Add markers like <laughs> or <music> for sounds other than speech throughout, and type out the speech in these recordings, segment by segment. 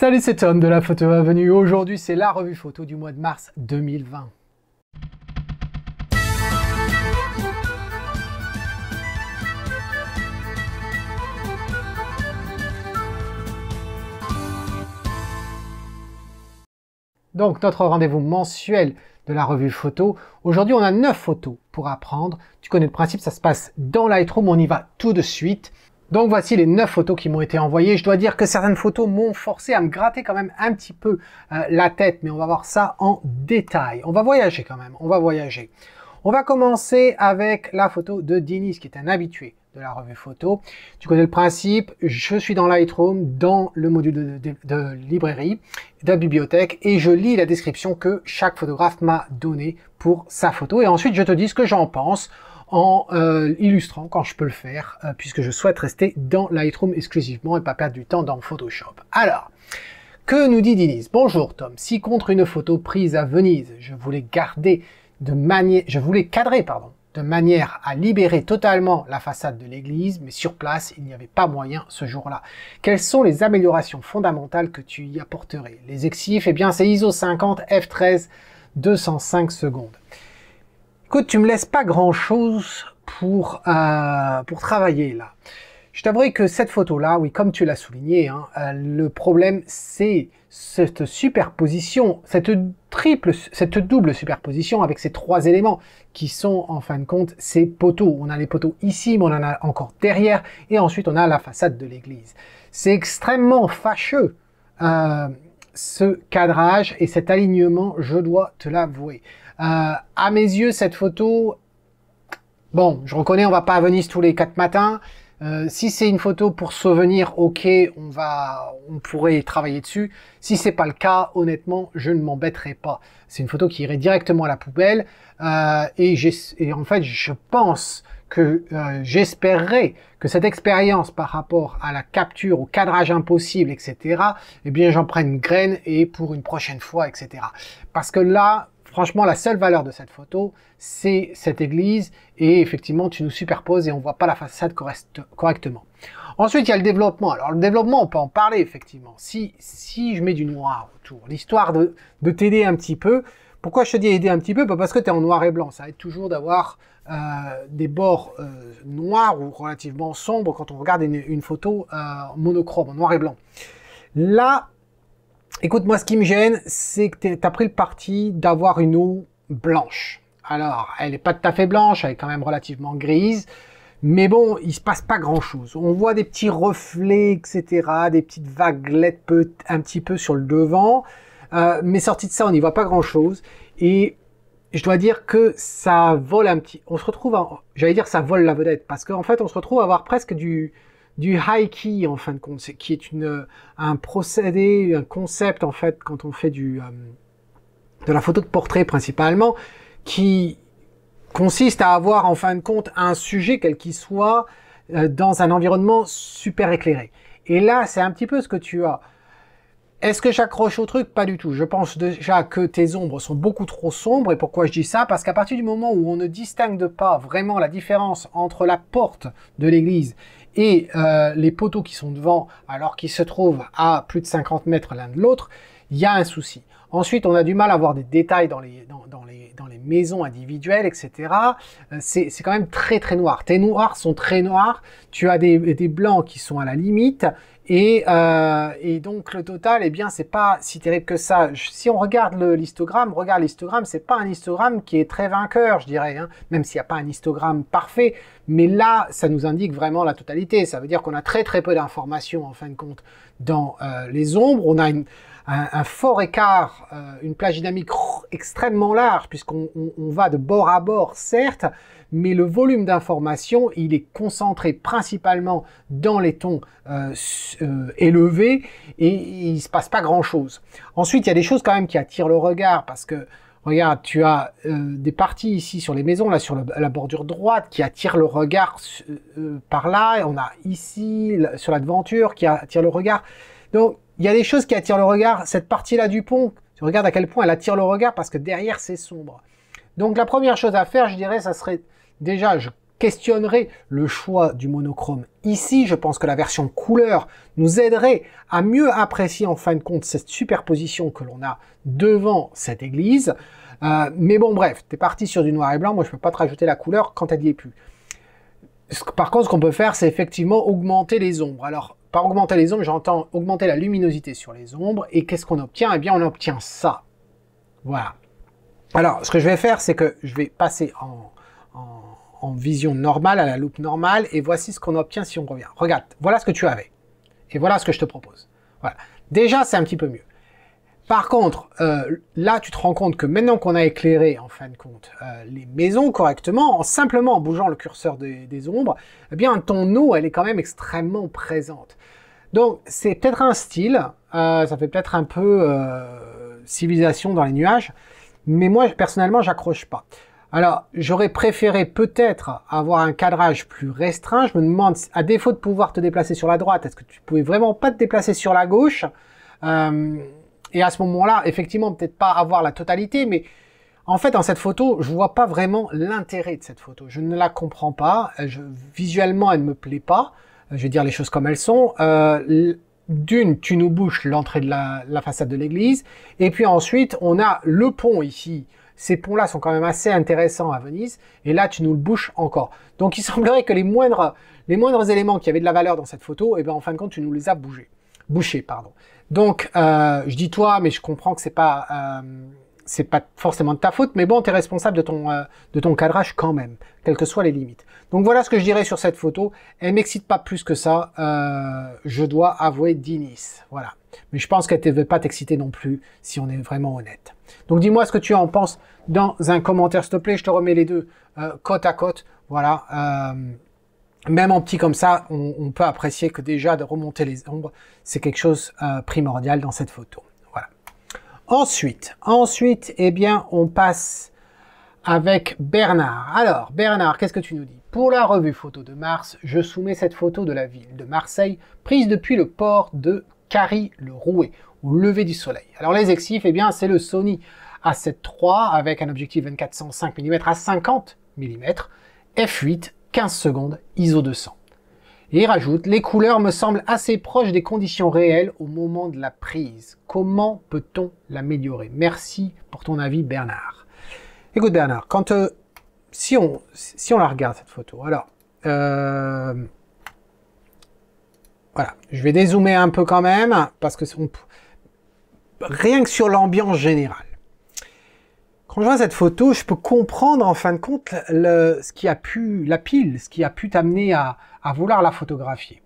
Salut, c'est Tom de la Photo Avenue. Aujourd'hui, c'est la revue photo du mois de mars 2020. Donc, notre rendez-vous mensuel de la revue photo. Aujourd'hui, on a 9 photos pour apprendre. Tu connais le principe, ça se passe dans Lightroom, on y va tout de suite. Donc voici les 9 photos qui m'ont été envoyées. Je dois dire que certaines photos m'ont forcé à me gratter quand même un petit peu euh, la tête, mais on va voir ça en détail. On va voyager quand même, on va voyager. On va commencer avec la photo de Denis, qui est un habitué de la revue photo. Tu connais le principe, je suis dans Lightroom, dans le module de, de librairie, de la bibliothèque, et je lis la description que chaque photographe m'a donnée pour sa photo, et ensuite je te dis ce que j'en pense, en euh, illustrant quand je peux le faire, euh, puisque je souhaite rester dans Lightroom exclusivement et pas perdre du temps dans Photoshop. Alors, que nous dit Denise Bonjour Tom, si contre une photo prise à Venise, je voulais garder de manière... Je voulais cadrer, pardon, de manière à libérer totalement la façade de l'église, mais sur place, il n'y avait pas moyen ce jour-là. Quelles sont les améliorations fondamentales que tu y apporterais Les exifs, eh bien c'est ISO 50 f13 205 secondes. Écoute, tu me laisses pas grand-chose pour, euh, pour travailler là. Je t'avouerai que cette photo-là, oui, comme tu l'as souligné, hein, euh, le problème, c'est cette superposition, cette triple, cette double superposition avec ces trois éléments qui sont en fin de compte ces poteaux. On a les poteaux ici, mais on en a encore derrière, et ensuite on a la façade de l'église. C'est extrêmement fâcheux. Euh, ce cadrage et cet alignement, je dois te l'avouer. Euh, à mes yeux, cette photo, bon, je reconnais, on va pas à Venise tous les quatre matins. Euh, si c'est une photo pour souvenir, ok, on va, on pourrait travailler dessus. Si c'est pas le cas, honnêtement, je ne m'embêterai pas. C'est une photo qui irait directement à la poubelle. Euh, et, en fait, je pense que euh, j'espérerais que cette expérience par rapport à la capture, au cadrage impossible, etc., eh bien j'en prenne une graine et pour une prochaine fois, etc. Parce que là, franchement, la seule valeur de cette photo, c'est cette église. Et effectivement, tu nous superposes et on voit pas la façade correctement. Ensuite, il y a le développement. Alors, le développement, on peut en parler, effectivement. Si, si je mets du noir autour, l'histoire de, de t'aider un petit peu. Pourquoi je te dis aider un petit peu bah, Parce que tu es en noir et blanc. Ça aide toujours d'avoir euh, des bords euh, noirs ou relativement sombres quand on regarde une, photo euh, monochrome, noir et blanc. Là, écoute, moi ce qui me gêne, c'est que tu as pris le parti d'avoir une eau blanche. Alors, elle n'est pas tout à fait blanche, elle est quand même relativement grise. Mais bon, il se passe pas grand chose. On voit des petits reflets, etc., des petites vaguelettes un petit peu sur le devant. mais sorti de ça, on n'y voit pas grand chose. Et je dois dire que ça vole un petit. On se retrouve, j'allais dire, ça vole la vedette, parce qu'en fait, on se retrouve à avoir presque du du high key en fin de compte, qui est une un procédé, un concept en fait quand on fait du euh, de la photo de portrait principalement, qui consiste à avoir en fin de compte un sujet quel qu'il soit euh, dans un environnement super éclairé. Et là, c'est un petit peu ce que tu as. Est-ce que j'accroche au truc Pas du tout. Je pense déjà que tes ombres sont beaucoup trop sombres. Et pourquoi je dis ça Parce qu'à partir du moment où on ne distingue pas vraiment la différence entre la porte de l'église et euh, les poteaux qui sont devant, alors qu'ils se trouvent à plus de 50 mètres l'un de l'autre, il y a un souci. Ensuite, on a du mal à voir des détails dans les, dans les dans les maisons individuelles, etc. Euh, c'est quand même très très noir. Tes noirs sont très noirs, tu as des, blancs qui sont à la limite, euh, et, donc le total, eh bien, c'est pas si terrible que ça. si on regarde l'histogramme, regarde l'histogramme, c'est pas un histogramme qui est très vainqueur, je dirais, hein, même s'il n'y a pas un histogramme parfait, mais là, ça nous indique vraiment la totalité. Ça veut dire qu'on a très très peu d'informations en fin de compte dans euh, les ombres. On a une un, fort écart, euh, une plage dynamique extrêmement large, puisqu'on va de bord à bord, certes, mais le volume d'informations, il est concentré principalement dans les tons euh, euh, élevés et il ne se passe pas grand-chose. Ensuite, il y a des choses quand même qui attirent le regard, parce que Regarde, tu as des parties ici sur les maisons, là sur la bordure droite, qui attirent le regard par là. Et on a ici, sur l'adventure, qui attire le regard. Donc, il y a des choses qui attirent le regard. Cette partie-là du pont, tu regardes à quel point elle attire le regard parce que derrière, c'est sombre. Donc la première chose à faire, je dirais, ça serait déjà, je questionnerais le choix du monochrome. Ici, je pense que la version couleur nous aiderait à mieux apprécier en fin de compte cette superposition que l'on a devant cette église. Euh, mais bon, bref, tu es parti sur du noir et blanc. Moi, je peux pas te rajouter la couleur quand elle n'y est plus. Par contre, ce qu'on peut faire, c'est effectivement augmenter les ombres. Alors, par augmenter les ombres, j'entends augmenter la luminosité sur les ombres. Et qu'est-ce qu'on obtient Eh bien, on obtient ça. Voilà. Alors, ce que je vais faire, c'est que je vais passer en, en, vision normale, à la loupe normale, et voici ce qu'on obtient si on revient. Regarde, voilà ce que tu avais. Et voilà ce que je te propose. Voilà. Déjà, c'est un petit peu mieux. Par contre, euh, là, tu te rends compte que maintenant qu'on a éclairé, en fin de compte, euh, les maisons correctement, en simplement en bougeant le curseur des, ombres, eh bien, ton eau, elle est quand même extrêmement présente. Donc, c'est peut-être un style, euh, ça fait peut-être un peu civilisation dans les nuages, mais moi, personnellement, j'accroche pas. Alors, j'aurais préféré peut-être avoir un cadrage plus restreint. Je me demande, à défaut de pouvoir te déplacer sur la droite, est-ce que tu pouvais vraiment pas te déplacer sur la gauche et à ce moment-là, effectivement, peut-être pas avoir la totalité, mais en fait, dans cette photo, je vois pas vraiment l'intérêt de cette photo. Je ne la comprends pas. Euh, je, visuellement, elle ne me plaît pas. Euh, je vais dire les choses comme elles sont. Euh, d'une, tu nous bouches l'entrée de la, façade de l'église. Et puis ensuite, on a le pont ici. Ces ponts-là sont quand même assez intéressants à Venise. Et là, tu nous le bouches encore. Donc, il <laughs> semblerait que les moindres, les moindres éléments qui avaient de la valeur dans cette photo, eh ben, en fin de compte, tu nous les as bougés. Bouchés, pardon. Donc, euh, je dis toi, mais je comprends que c'est pas euh, c'est pas forcément de ta faute, mais bon, tu es responsable de ton, euh, de ton cadrage quand même, quelles que soient les limites. Donc voilà ce que je dirais sur cette photo. Elle m'excite pas plus que ça, je dois avouer d'Inis. Voilà. Mais je pense qu'elle ne va pas t'exciter non plus, si on est vraiment honnête. Donc dis-moi ce que tu en penses dans un commentaire, s'il te plaît. Je te remets les deux côte à côte. Voilà même en petit comme ça, on, peut apprécier que déjà de remonter les ombres, c'est quelque chose euh, primordial dans cette photo. Voilà. Ensuite, ensuite, eh bien, on passe avec Bernard. Alors, Bernard, qu'est-ce que tu nous dis Pour la revue photo de mars, je soumets cette photo de la ville de Marseille, prise depuis le port de Carry-le-Rouet, au lever du soleil. Alors, les exifs, eh bien, c'est le Sony A7 III avec un objectif 2405 mm à 50 mm, f8 15 secondes, ISO 200. Et il rajoute, les couleurs me semblent assez proches des conditions réelles au moment de la prise. Comment peut-on l'améliorer Merci pour ton avis Bernard. Écoute Bernard, quand euh, si, on, si on la regarde cette photo, alors euh, voilà, je vais dézoomer un peu quand même parce que rien que sur l'ambiance générale, quand je vois cette photo, je peux comprendre en fin de compte ce qui a pu, la pile, ce qui a pu t'amener à, vouloir la photographier.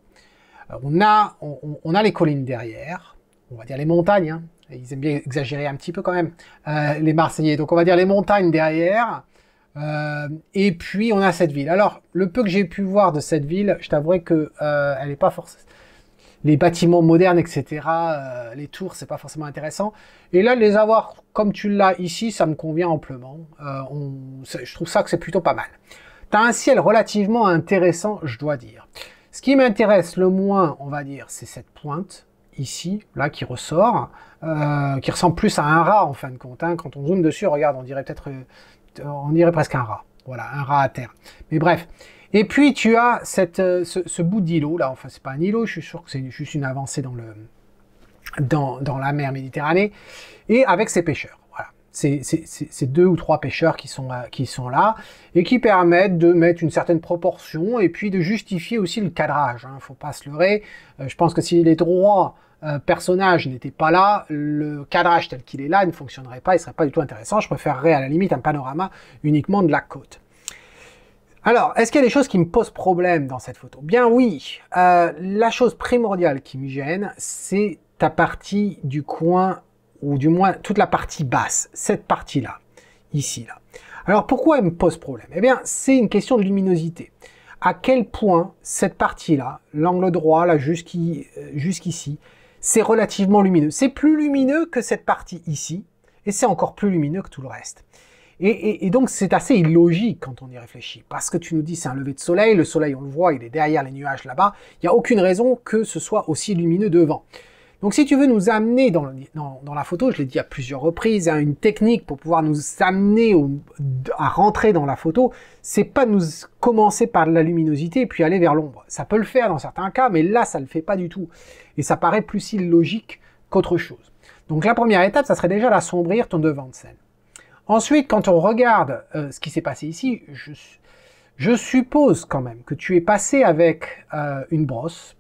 Euh, on a, on, a les collines derrière, on va dire les montagnes, hein. ils aiment bien exagérer un petit peu quand même, euh, les Marseillais. Donc on va dire les montagnes derrière, euh, et puis on a cette ville. Alors le peu que j'ai pu voir de cette ville, je t'avouerai que elle n'est pas forcément, les bâtiments modernes, etc., euh, les tours, c'est pas forcément intéressant. Et là, les avoir comme tu l'as ici, ça me convient amplement. Euh, on, je trouve ça que c'est plutôt pas mal. Tu as un ciel relativement intéressant, je dois dire. Ce qui m'intéresse le moins, on va dire, c'est cette pointe ici, là, qui ressort, euh, qui ressemble plus à un rat en fin de compte. Hein. Quand on zoome dessus, regarde, on dirait peut-être, on dirait presque un rat. Voilà, un rat à terre. Mais bref, et puis tu as euh, ce, bout d'îlot là, enfin c'est pas un îlot, je suis sûr que c'est juste une avancée dans, la mer Méditerranée, et avec ces pêcheurs. Voilà, c'est deux ou trois pêcheurs euh, qui sont, là et qui permettent de mettre une certaine proportion et puis de justifier aussi le cadrage. il hein, ne Faut pas se leurrer. Euh, je pense que si les trois personnages n'étaient pas là, le cadrage tel qu'il est là ne fonctionnerait pas, il ne serait pas du tout intéressant. Je préférerais à la limite un panorama uniquement de la côte. Alors, est-ce qu'il y a des choses qui me posent problème dans cette photo Bien oui, euh, la chose primordiale qui me gêne, c'est ta partie du coin, ou du moins toute la partie basse, cette partie-là, ici, là. Alors pourquoi elle me pose problème Eh bien, c'est une question de luminosité. À quel point cette partie-là, l'angle droit, là, euh, jusqu'ici, c'est relativement lumineux. C'est plus lumineux que cette partie ici, et c'est encore plus lumineux que tout le reste. Et, donc c'est assez illogique quand on y réfléchit, parce que tu nous dis c'est un lever de soleil, le soleil on le voit, il est derrière les nuages là-bas, il n'y a aucune raison que ce soit aussi lumineux devant. Donc si tu veux nous amener dans, la photo, je l'ai dit à plusieurs reprises, à hein, une technique pour pouvoir nous amener à rentrer dans la photo, c'est pas nous commencer par la luminosité et puis aller vers l'ombre. Ça peut le faire dans certains cas, mais là ça ne le fait pas du tout. Et ça paraît plus illogique qu'autre chose. Donc la première étape, ça serait déjà d'assombrir ton devant de scène. Ensuite, quand on regarde euh, ce qui s'est passé ici, je, suppose quand même que tu es passé avec euh, une brosse,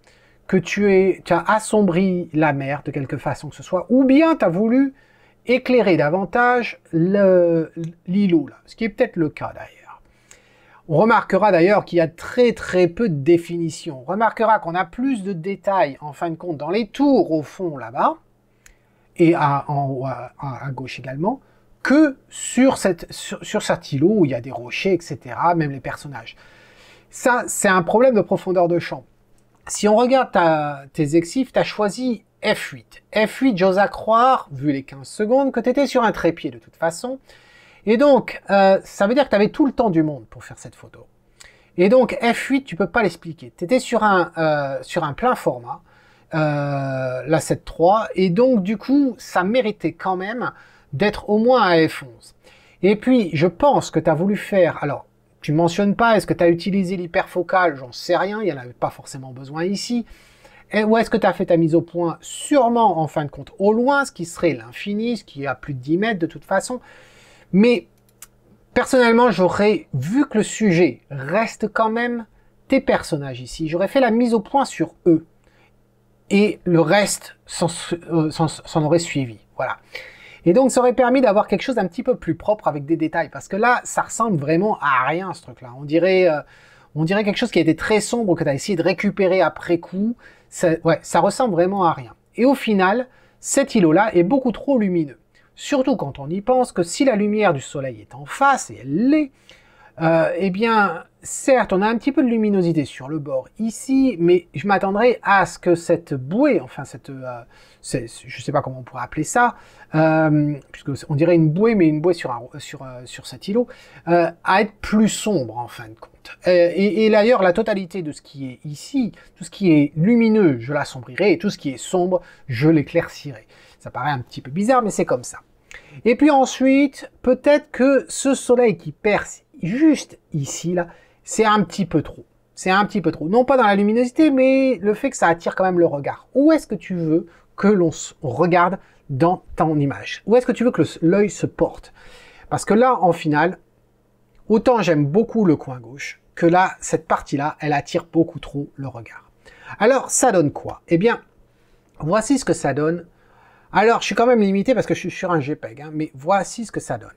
que tu, es, as assombri la mer de quelque façon que ce soit, ou bien tu as voulu éclairer davantage l'îlot, ce qui est peut-être le cas d'ailleurs. On remarquera d'ailleurs qu'il y a très très peu de définition. On remarquera qu'on a plus de détails en fin de compte dans les tours au fond là-bas, et en, à gauche également, que sur, cette, sur, cet îlot où il y a des rochers, etc., même les personnages. Ça, c'est un problème de profondeur de champ. Si on regarde tes exifs, tu as choisi F8. F8, j'ose à croire, vu les 15 secondes, que tu étais sur un trépied de toute façon. Et donc, euh, ça veut dire que tu avais tout le temps du monde pour faire cette photo. Et donc, F8, tu peux pas l'expliquer. Tu étais sur un, euh, sur un plein format, euh, la 7.3, et donc, du coup, ça méritait quand même d'être au moins à F11. Et puis, je pense que tu as voulu faire... Alors, tu mentionnes pas, est-ce que tu as utilisé l'hyperfocale J'en sais rien, il n'y en avait pas forcément besoin ici. ou est-ce que tu as fait ta mise au point sûrement, en fin de compte, au loin, ce qui serait l'infini, ce qui est à plus de 10 mètres de toute façon. Mais, personnellement, j'aurais, vu que le sujet reste quand même tes personnages ici, j'aurais fait la mise au point sur eux. Et le reste s'en euh, aurait suivi. Voilà. Et donc, ça aurait permis d'avoir quelque chose d'un petit peu plus propre avec des détails. Parce que là, ça ressemble vraiment à rien, ce truc-là. On dirait, euh, on dirait quelque chose qui a été très sombre, que tu as essayé de récupérer après coup. Ça, ouais, ça ressemble vraiment à rien. Et au final, cet îlot-là est beaucoup trop lumineux. Surtout quand on y pense que si la lumière du soleil est en face, et elle l'est, euh, eh bien, certes, on a un petit peu de luminosité sur le bord ici, mais je m'attendrais à ce que cette bouée, enfin cette... Euh, je ne sais pas comment on pourrait appeler ça, euh, puisque on dirait une bouée, mais une bouée sur, sur, euh, sur cet îlot, euh, à être plus sombre en fin de compte. Euh, et, et d'ailleurs, la totalité de ce qui est ici, tout ce qui est lumineux, je l'assombrirai, et tout ce qui est sombre, je l'éclaircirai. Ça paraît un petit peu bizarre, mais c'est comme ça. Et puis ensuite, peut-être que ce soleil qui perce juste ici, là, c'est un petit peu trop. C'est un petit peu trop. Non pas dans la luminosité, mais le fait que ça attire quand même le regard. Où est-ce que tu veux que l'on regarde dans ton image. Où est-ce que tu veux que l'œil se porte Parce que là, en finale, autant j'aime beaucoup le coin gauche, que là, cette partie-là, elle attire beaucoup trop le regard. Alors, ça donne quoi Eh bien, voici ce que ça donne. Alors, je suis quand même limité parce que je suis sur un JPEG, hein, mais voici ce que ça donne.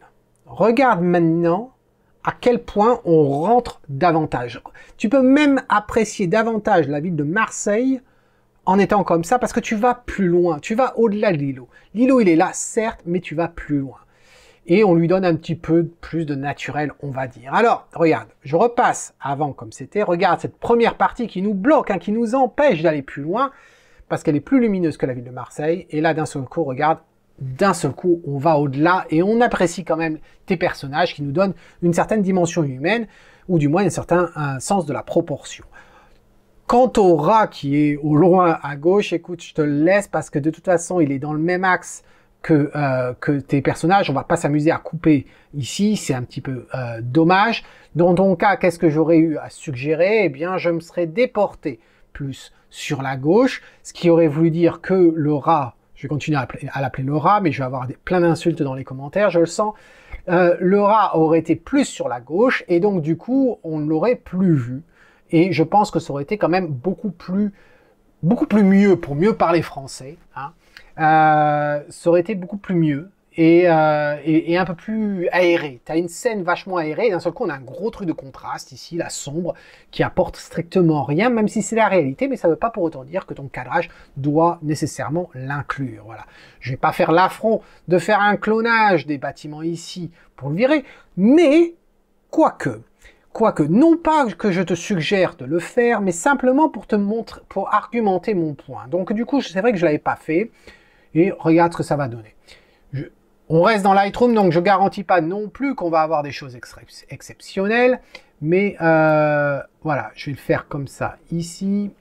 Regarde maintenant à quel point on rentre davantage. Tu peux même apprécier davantage la ville de Marseille en étant comme ça parce que tu vas plus loin, tu vas au-delà de l'îlot. L'îlot, il est là, certes, mais tu vas plus loin. Et on lui donne un petit peu plus de naturel, on va dire. Alors, regarde, je repasse avant comme c'était. Regarde cette première partie qui nous bloque, hein, qui nous empêche d'aller plus loin parce qu'elle est plus lumineuse que la ville de Marseille. Et là, d'un seul coup, regarde, d'un seul coup, on va au-delà et on apprécie quand même tes personnages qui nous donnent une certaine dimension humaine, ou du moins un certain sens de la proportion. Quant au rat qui est au loin à gauche, écoute, je te le laisse parce que de toute façon, il est dans le même axe que, euh, que tes personnages. On va pas s'amuser à couper ici, c'est un petit peu euh, dommage. Dans ton cas, qu'est-ce que j'aurais eu à suggérer Eh bien, je me serais déporté plus sur la gauche, ce qui aurait voulu dire que le rat, je vais continuer à l'appeler le rat, mais je vais avoir plein d'insultes dans les commentaires, je le sens. Euh, le rat aurait été plus sur la gauche, et donc du coup, on ne l'aurait plus vu. Et je pense que ça aurait été quand même beaucoup plus, beaucoup plus mieux pour mieux parler français. Hein. Euh, ça aurait été beaucoup plus mieux euh, et, un peu plus aéré. T'as une scène vachement aérée et d'un seul coup on a un gros truc de contraste ici, la sombre, qui apporte strictement rien, même si c'est la réalité, mais ça ne veut pas pour autant dire que ton cadrage doit nécessairement l'inclure. Voilà. Je vais pas faire l'affront de faire un clonage des bâtiments ici pour le virer, mais quoique. Quoique, non pas que je te suggère de le faire, mais simplement pour te montrer, pour argumenter mon point. Donc du coup, c'est vrai que je ne l'avais pas fait. Et regarde ce que ça va donner. on reste dans Lightroom, donc je ne garantis pas non plus qu'on va avoir des choses exceptionnelles. Mais euh, voilà, je vais le faire comme ça, ici.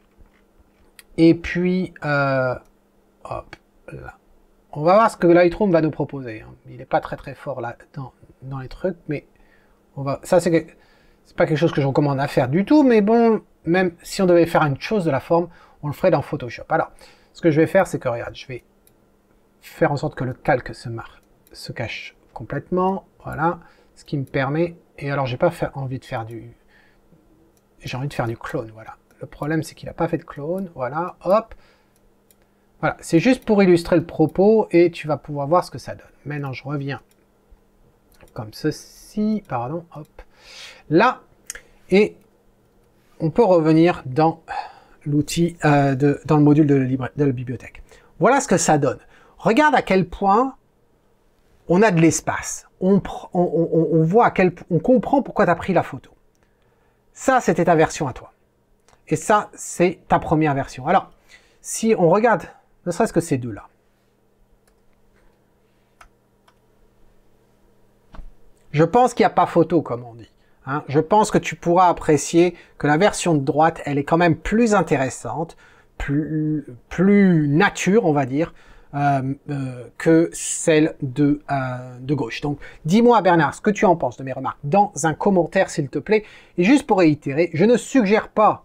Et puis, euh, hop, là. On va voir ce que Lightroom va nous proposer. Hein. Il n'est pas très très fort là dans, dans les trucs, mais on va... Ça, c'est c'est pas quelque chose que je recommande à faire du tout, mais bon, même si on devait faire une chose de la forme, on le ferait dans Photoshop. Alors, ce que je vais faire, c'est que regarde, je vais faire en sorte que le calque se, se cache complètement. Voilà, ce qui me permet. Et alors, j'ai pas fait, envie de faire du. J'ai envie de faire du clone. Voilà. Le problème, c'est qu'il n'a pas fait de clone. Voilà, hop. Voilà, c'est juste pour illustrer le propos et tu vas pouvoir voir ce que ça donne. Maintenant, je reviens comme ceci. Pardon, hop là. Et on peut revenir dans l'outil, euh, dans le module de, la bibliothèque. Voilà ce que ça donne. Regarde à quel point on a de l'espace. On, voit quel, on comprend pourquoi tu as pris la photo. Ça, c'était ta version à toi. Et ça, c'est ta première version. Alors, si on regarde, ne serait-ce que ces deux-là. Je pense qu'il n'y a pas photo, comme on dit. Hein. je pense que tu pourras apprécier que la version de droite, elle est quand même plus intéressante, plus, plus nature, on va dire, euh, euh, que celle euh, de, gauche. Donc, dis-moi, Bernard, ce que tu en penses de mes remarques dans un commentaire, s'il te plaît. Et juste pour réitérer, je ne suggère pas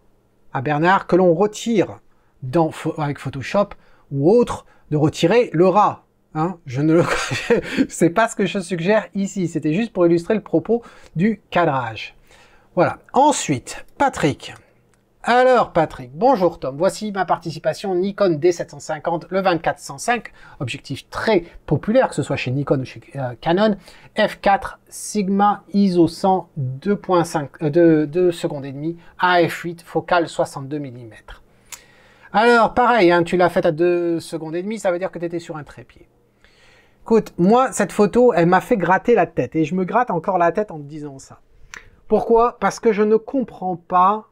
à Bernard que l'on retire dans, avec Photoshop ou autre de retirer le rat Hein, je ne le... <laughs> c'est pas ce que je suggère ici. C'était juste pour illustrer le propos du cadrage. Voilà. Ensuite, Patrick. Alors Patrick, bonjour Tom, voici ma participation Nikon D750, le 2405, objectif très populaire, que ce soit chez Nikon ou chez euh, Canon, f4 Sigma ISO 100 2.5 2 secondes et demie, AF8 focale 62 mm. Alors pareil, hein, tu l'as fait à 2 secondes et demie, ça veut dire que tu étais sur un trépied. Écoute, moi, cette photo, elle m'a fait gratter la tête. Et je me gratte encore la tête en te disant ça. Pourquoi Parce que je ne comprends pas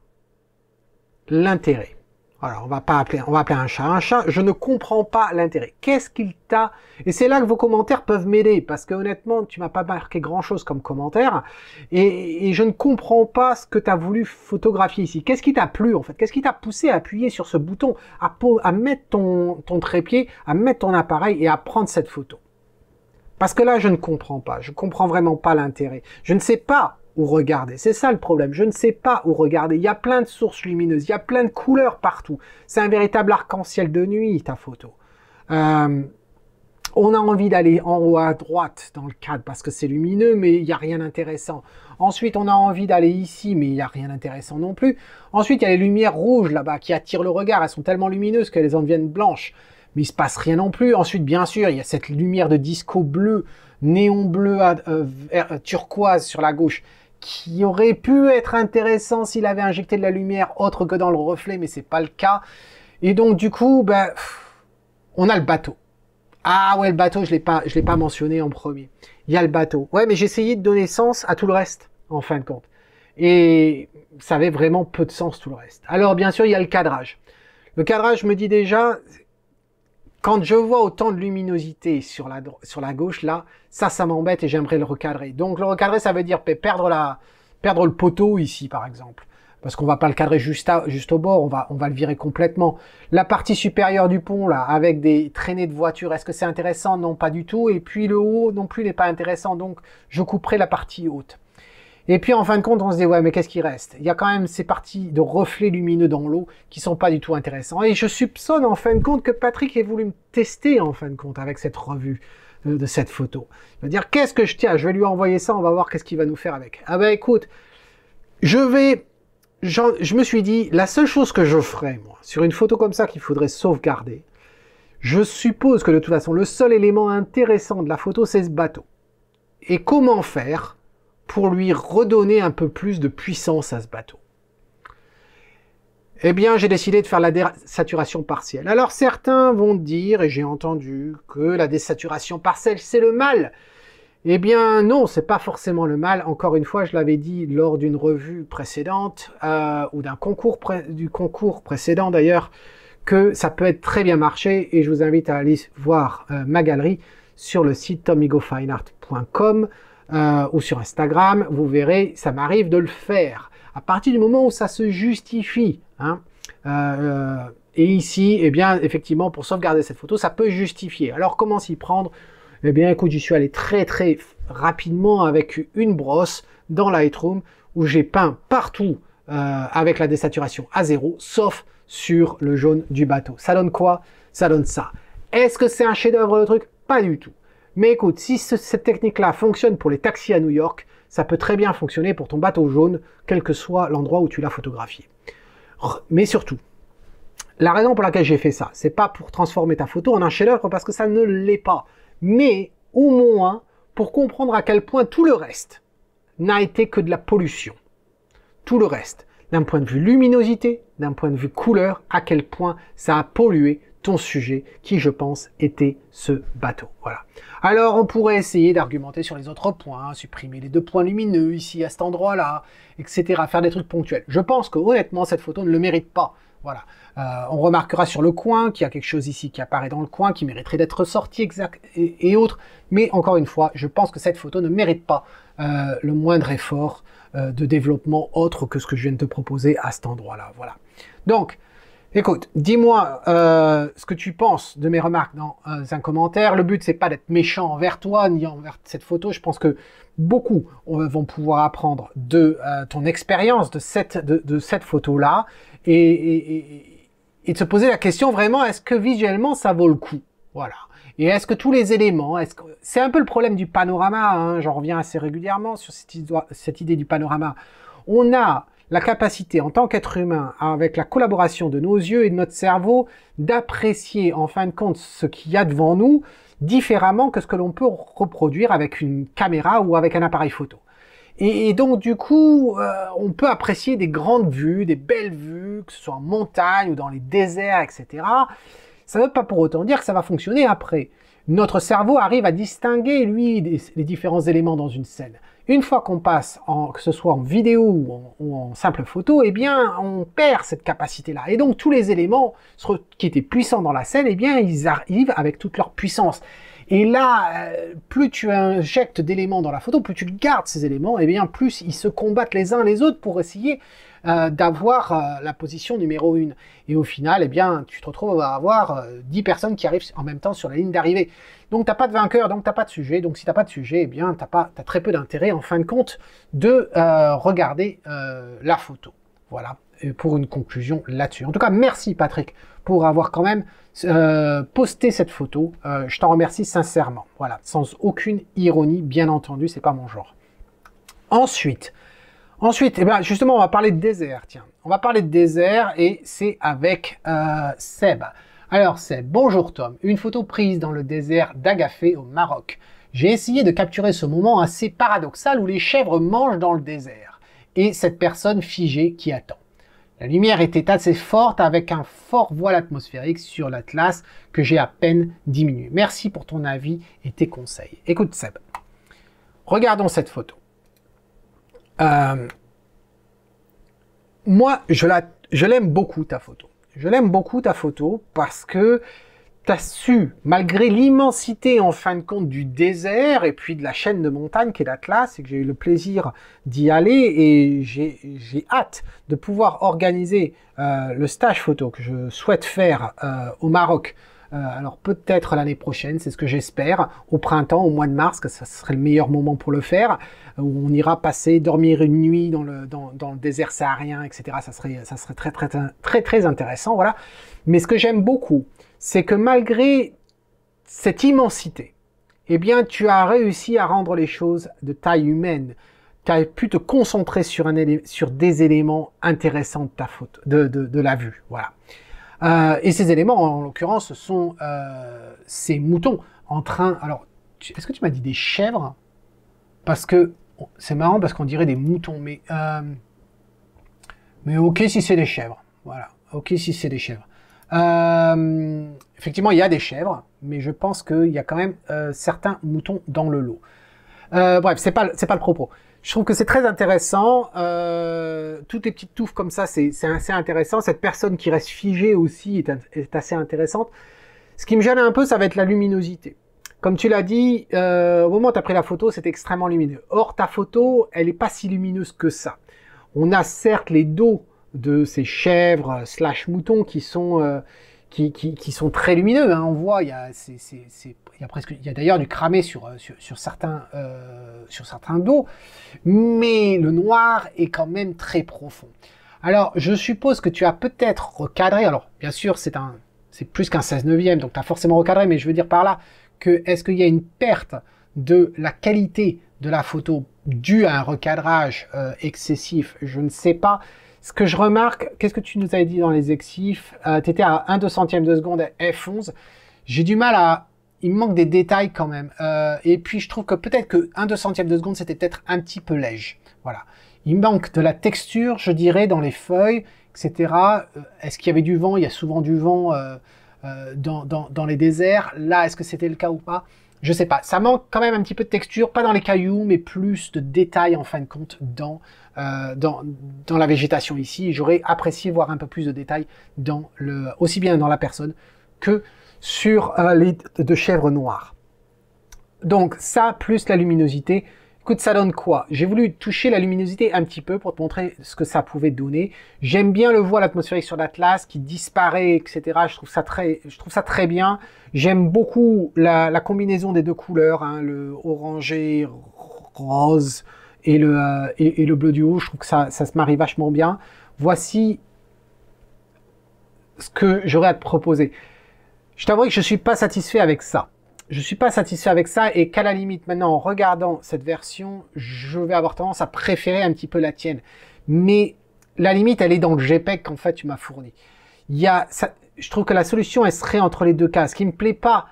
l'intérêt. Alors, on va pas appeler, on va appeler un chat un chat. Je ne comprends pas l'intérêt. Qu'est-ce qu'il t'a Et c'est là que vos commentaires peuvent m'aider parce que honnêtement, tu m'as pas marqué grand-chose comme commentaire et, je ne comprends pas ce que tu as voulu photographier ici. Qu'est-ce qui t'a plu en fait Qu'est-ce qui t'a poussé à appuyer sur ce bouton, à, mettre ton trépied, à mettre ton appareil et à prendre cette photo parce que là, je ne comprends pas. Je comprends vraiment pas l'intérêt. Je ne sais pas où regarder. C'est ça le problème. Je ne sais pas où regarder. Il y a plein de sources lumineuses. Il y a plein de couleurs partout. C'est un véritable arc-en-ciel de nuit, ta photo. Euh, on a envie d'aller en haut à droite dans le cadre parce que c'est lumineux, mais il n'y a rien d'intéressant. Ensuite, on a envie d'aller ici, mais il n'y a rien d'intéressant non plus. Ensuite, il y a les lumières rouges là-bas qui attirent le regard. Elles sont tellement lumineuses qu'elles en deviennent blanches mais il se passe rien non plus. Ensuite, bien sûr, il y a cette lumière de disco bleu, néon bleu euh, euh, turquoise sur la gauche, qui aurait pu être intéressant s'il avait injecté de la lumière autre que dans le reflet, mais c'est pas le cas. Et donc, du coup, ben, on a le bateau. Ah ouais, le bateau, je l'ai pas, je l'ai pas mentionné en premier. Il y a le bateau. Ouais, mais j'ai essayé de donner sens à tout le reste, en fin de compte. Et ça avait vraiment peu de sens tout le reste. Alors, bien sûr, il y a le cadrage. Le cadrage, je me dis déjà, quand je vois autant de luminosité sur la, sur la gauche, là, ça, ça m'embête et j'aimerais le recadrer. Donc le recadrer, ça veut dire perdre, la, perdre le poteau ici, par exemple. Parce qu'on va pas le cadrer juste, juste au bord, on va, on va le virer complètement. La partie supérieure du pont, là, avec des traînées de voitures, est-ce que c'est intéressant Non, pas du tout. Et puis le haut, non plus, n'est pas intéressant. Donc je couperai la partie haute. Et puis en fin de compte, on se dit ouais, mais qu'est-ce qui reste Il y a quand même ces parties de reflets lumineux dans l'eau qui sont pas du tout intéressants. Et je soupçonne en fin de compte que Patrick ait voulu me tester en fin de compte avec cette revue euh, de, cette photo. Il va dire qu'est-ce que je tiens Je vais lui envoyer ça, on va voir qu'est-ce qu'il va nous faire avec. Ah ben écoute, je vais je me suis dit, la seule chose que je ferais, moi, sur une photo comme ça qu'il faudrait sauvegarder, je suppose que de toute façon, le seul élément intéressant de la photo, c'est ce bateau. Et comment faire pour lui redonner un peu plus de puissance à ce bateau eh bien, j'ai décidé de faire la désaturation partielle. Alors, certains vont dire, et j'ai entendu, que la désaturation partielle, c'est le mal. Eh bien, non, c'est pas forcément le mal. Encore une fois, je l'avais dit lors d'une revue précédente, euh, ou d'un concours, du concours précédent d'ailleurs, que ça peut être très bien marché, et je vous invite à aller voir euh, ma galerie sur le site tomigofineart.com euh, ou sur Instagram, vous verrez, ça m'arrive de le faire. À partir du moment où ça se justifie, hein, euh, et ici, eh bien, effectivement, pour sauvegarder cette photo, ça peut justifier. Alors, comment s'y prendre Eh bien, écoute, je suis allé très très rapidement avec une brosse dans Lightroom où j'ai peint partout euh, avec la désaturation à zéro, sauf sur le jaune du bateau. Ça donne quoi Ça donne ça. Est-ce que c'est un chef-d'œuvre le truc Pas du tout. Mais écoute, si cette technique-là fonctionne pour les taxis à New York, ça peut très bien fonctionner pour ton bateau jaune, quel que soit l'endroit où tu l'as photographié. Mais surtout, la raison pour laquelle j'ai fait ça, c'est pas pour transformer ta photo en un chef-d'œuvre parce que ça ne l'est pas, mais au moins pour comprendre à quel point tout le reste n'a été que de la pollution. Tout le reste, d'un point de vue luminosité, d'un point de vue couleur, à quel point ça a pollué sujet qui, je pense, était ce bateau. Voilà. Alors, on pourrait essayer d'argumenter sur les autres points, hein, supprimer les deux points lumineux ici, à cet endroit-là, etc., faire des trucs ponctuels. Je pense que, honnêtement, cette photo ne le mérite pas. Voilà. Euh, on remarquera sur le coin qu'il y a quelque chose ici qui apparaît dans le coin, qui mériterait d'être sorti exact et, autres. Mais encore une fois, je pense que cette photo ne mérite pas euh, le moindre effort euh, de développement autre que ce que je viens de te proposer à cet endroit-là. Voilà. Donc, Écoute, dis-moi euh, ce que tu penses de mes remarques dans euh, un commentaire. Le but, c'est pas d'être méchant envers toi ni envers cette photo. Je pense que beaucoup vont pouvoir apprendre de euh, ton expérience de cette, de, cette photo-là et, de se poser la question vraiment, est-ce que visuellement, ça vaut le coup Voilà. Et est-ce que tous les éléments, est-ce que c'est un peu le problème du panorama, hein, j'en reviens assez régulièrement sur cette idée du panorama. On a la capacité en tant qu'être humain, avec la collaboration de nos yeux et de notre cerveau, d'apprécier en fin de compte ce qu'il y a devant nous différemment que ce que l'on peut reproduire avec une caméra ou avec un appareil photo. Et, donc, du coup, euh, on peut apprécier des grandes vues, des belles vues, que ce soit en montagne ou dans les déserts, etc. Ça ne veut pas pour autant dire que ça va fonctionner après. Notre cerveau arrive à distinguer, lui, les différents éléments dans une scène. Une fois qu'on passe, en, que ce soit en vidéo ou en, simple photo, eh bien, on perd cette capacité-là. Et donc, tous les éléments qui étaient puissants dans la scène, eh bien, ils arrivent avec toute leur puissance. Et là, euh, plus tu injectes d'éléments dans la photo, plus tu gardes ces éléments, et eh bien, plus ils se combattent les uns les autres pour essayer euh, d'avoir euh, la position numéro 1. Et au final, eh bien, tu te retrouves à avoir 10 euh, personnes qui arrivent en même temps sur la ligne d'arrivée. Donc tu n'as pas de vainqueur, donc tu n'as pas de sujet. Donc si tu n'as pas de sujet, eh bien, tu as, très peu d'intérêt en fin de compte de regarder la photo. Voilà pour une conclusion là-dessus. En tout cas, merci Patrick pour avoir quand même posté cette photo. je t'en remercie sincèrement. Voilà, sans aucune ironie, bien entendu, n'est pas mon genre. Ensuite, Ensuite, eh ben, justement, on va parler de désert. Tiens, on va parler de désert et c'est avec euh, Seb. Alors Seb, bonjour Tom. Une photo prise dans le désert d'Agafé au Maroc. J'ai essayé de capturer ce moment assez paradoxal où les chèvres mangent dans le désert et cette personne figée qui attend. La lumière était assez forte avec un fort voile atmosphérique sur l'Atlas que j'ai à peine diminué. Merci pour ton avis et tes conseils. Écoute Seb, regardons cette photo. Euh, moi, je l'aime beaucoup ta photo. Je l'aime beaucoup ta photo parce que tu as su, malgré l'immensité en fin de compte du désert et puis de la chaîne de montagne est l'Atlas, et que j'ai eu le plaisir d'y aller et j'ai hâte de pouvoir organiser euh, le stage photo que je souhaite faire euh, au Maroc euh, alors peut-être l'année prochaine, c'est ce que j'espère, au printemps, au mois de mars, que ce serait le meilleur moment pour le faire, où on ira passer, dormir une nuit dans le, dans, désert saharien, etc. Ça serait, très, très, très, très intéressant, voilà. Mais ce que j'aime beaucoup, c'est que malgré cette immensité, eh bien, tu as réussi à rendre les choses de taille humaine. Tu as pu te concentrer sur, un sur des éléments intéressants de ta faute, de la vue, voilà. Euh, et ces éléments, en l'occurrence, sont euh, ces moutons en train. Alors, est-ce que tu m'as dit des chèvres Parce que c'est marrant parce qu'on dirait des moutons, mais euh, mais ok si c'est des chèvres. Voilà, ok si c'est des chèvres. effectivement, il y a des chèvres, mais je pense qu'il y a quand même certains moutons dans le lot. bref, c'est pas c'est pas le propos je trouve que c'est très intéressant. Euh, toutes les petites touffes comme ça, c'est assez intéressant. Cette personne qui reste figée aussi est, assez intéressante. Ce qui me gêne un peu, ça va être la luminosité. Comme tu l'as dit, euh, au moment où tu as pris la photo, c'est extrêmement lumineux. Or, ta photo, elle n'est pas si lumineuse que ça. On a certes les dos de ces chèvres euh, slash moutons qui sont, qui, sont très lumineux. Hein. On voit, il y a, d'ailleurs du cramé euh, euh, sur, certains, dos, mais le noir est quand même très profond. Alors, je suppose que tu as peut-être recadré. Alors, bien sûr, c'est un, c'est plus qu'un 16 neuvième, donc tu as forcément recadré, mais je veux dire par là que est-ce qu'il y a une perte de la qualité de la photo due à un recadrage euh, excessif Je ne sais pas. Ce que je remarque, qu'est-ce que tu nous avais dit dans les exifs euh, Tu étais à 1 centième de seconde F11. J'ai du mal à... Il me manque des détails quand même. Euh, et puis je trouve que peut-être que 1 200 de seconde, c'était peut-être un petit peu léger. Voilà. Il manque de la texture, je dirais, dans les feuilles, etc. Euh, est-ce qu'il y avait du vent Il y a souvent du vent dans, dans, les déserts. Là, est-ce que c'était le cas ou pas Je ne sais pas. Ça manque quand même un petit peu de texture, pas dans les cailloux, mais plus de détails en fin de compte dans euh, dans, la végétation ici. J'aurais apprécié voir un peu plus de détails dans le, aussi bien dans la personne que sur les deux chèvres noires. Donc ça, plus la luminosité, Écoute, ça donne quoi J'ai voulu toucher la luminosité un petit peu pour te montrer ce que ça pouvait donner. J'aime bien le voile atmosphérique sur l'Atlas qui disparaît, etc. Je trouve ça très, je trouve ça très bien. J'aime beaucoup la, combinaison des deux couleurs, hein, le orangé, rose, euh, et le, bleu du haut, je trouve que ça, se marie vachement bien. Voici ce que j'aurais à te proposer. Je t'avoue que je ne suis pas satisfait avec ça. Je ne suis pas satisfait avec ça et qu'à la limite, maintenant, en regardant cette version, je vais avoir tendance à préférer un petit peu la tienne. Mais la limite, elle est dans le JPEG qu'en fait tu m'as fourni. Il y a, je trouve que la solution, elle serait entre les deux cas. Ce qui me plaît pas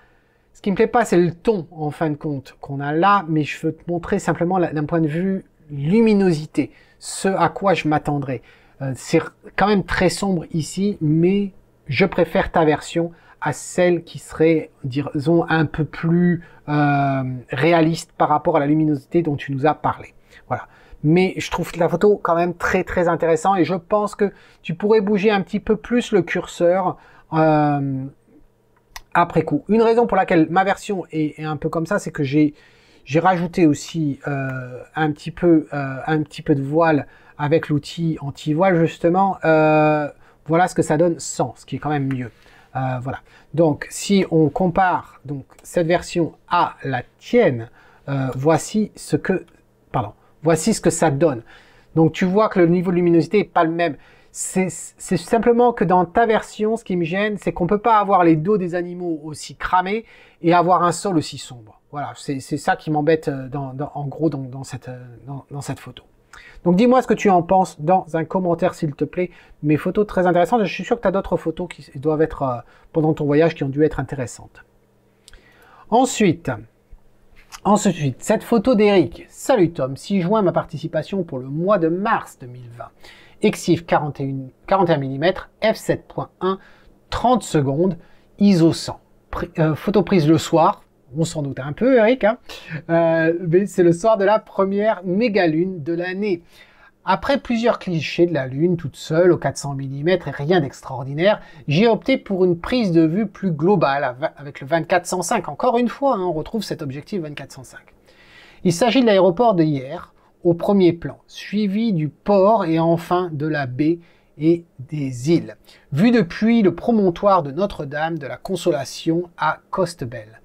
ce qui me plaît pas, c'est le ton, en fin de compte, qu'on a là, mais je veux te montrer simplement d'un point de vue luminosité, ce à quoi je m'attendrais. Euh, c'est quand même très sombre ici, mais je préfère ta version à celle qui serait, disons, un peu plus euh, réaliste par rapport à la luminosité dont tu nous as parlé. Voilà. Mais je trouve la photo quand même très très intéressante et je pense que tu pourrais bouger un petit peu plus le curseur. Euh, après coup. Une raison pour laquelle ma version est, un peu comme ça, c'est que j'ai j'ai rajouté aussi euh, un petit peu euh, un petit peu de voile avec l'outil anti-voile justement. Euh, voilà ce que ça donne sans, ce qui est quand même mieux. voilà. Donc si on compare donc cette version à la tienne, voici ce que pardon, voici ce que ça donne. Donc tu vois que le niveau de luminosité n'est pas le même c'est simplement que dans ta version, ce qui me gêne, c'est qu'on ne peut pas avoir les dos des animaux aussi cramés et avoir un sol aussi sombre. Voilà, c'est ça qui m'embête euh, en gros euh, dans, cette, photo. Donc dis-moi ce que tu en penses dans un commentaire s'il te plaît. Mes photos très intéressantes, je suis sûr que tu as d'autres photos qui doivent être euh, pendant ton voyage qui ont dû être intéressantes. Ensuite, ensuite cette photo d'Eric. Salut Tom, si juin, ma participation pour le mois de mars 2020. EXIF 41, 41 mm, f7.1, 30 secondes, ISO 100. Euh, photo prise le soir, on s'en doute un peu Eric, hein, euh, mais c'est le soir de la première méga lune de l'année. Après plusieurs clichés de la Lune toute seule au 400 mm et rien d'extraordinaire, j'ai opté pour une prise de vue plus globale avec le 2405. Encore une fois, hein, on retrouve cet objectif 2405. Il s'agit de l'aéroport de hier, au premier plan, suivi du port et enfin de la baie et des îles, vu depuis le promontoire de Notre-Dame de la Consolation à Costebelle.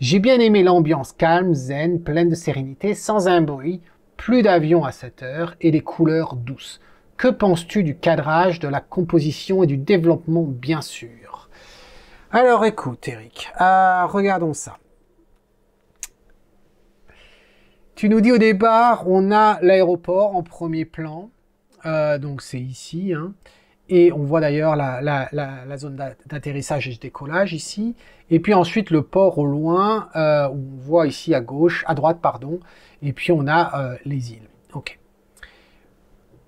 J'ai bien aimé l'ambiance calme, zen, pleine de sérénité, sans un bruit, plus d'avions à cette heure et les couleurs douces. Que penses-tu du cadrage, de la composition et du développement, bien sûr Alors écoute, Eric, ah, regardons ça. Tu nous dis au départ, on a l'aéroport en premier plan. Euh, donc c'est ici. Hein. Et on voit d'ailleurs la, zone d'atterrissage et de décollage ici. Et puis ensuite le port au loin, euh, on voit ici à gauche, à droite, pardon. Et puis on a euh, les îles. Ok.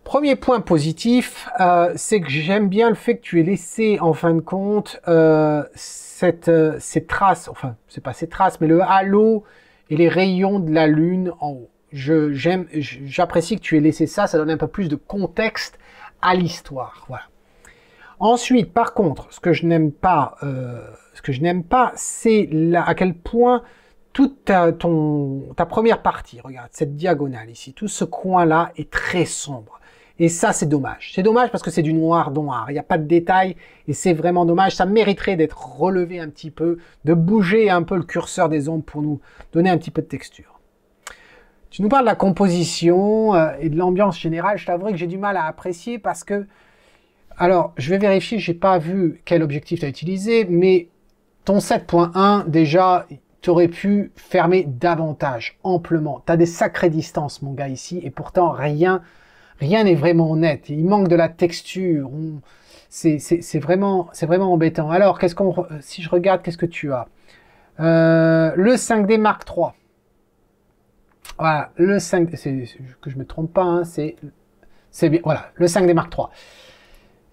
Premier point positif, c'est que j'aime bien le fait que tu aies laissé en fin de compte cette, ces traces, enfin c'est pas ces traces, mais le halo et les rayons de la lune en haut. j'apprécie que tu aies laissé ça, ça donne un peu plus de contexte à l'histoire. Voilà. Ensuite, par contre, ce que je n'aime pas, euh, ce que je n'aime pas, c'est à quel point toute ton, ta première partie, regarde cette diagonale ici, tout ce coin-là est très sombre. Et ça, c'est dommage. C'est dommage parce que c'est du noir noir. Il n'y a pas de détails et c'est vraiment dommage. Ça mériterait d'être relevé un petit peu, de bouger un peu le curseur des ombres pour nous donner un petit peu de texture. Tu nous parles de la composition euh, et de l'ambiance générale. Je t'avoue que j'ai du mal à apprécier parce que... Alors, je vais vérifier, n'ai pas vu quel objectif tu as utilisé, mais ton 7.1, déjà, aurais pu fermer davantage, amplement. Tu as des sacrées distances, mon gars, ici, et pourtant, rien rien n'est vraiment net. Il manque de la texture. C'est vraiment, c'est vraiment embêtant. Alors, qu'est-ce qu'on, euh, si je regarde, qu'est-ce que tu as euh, Le 5D Mark 3 Voilà, le 5, que je me trompe pas, hein, c'est, c'est bien, voilà, le 5D Mark 3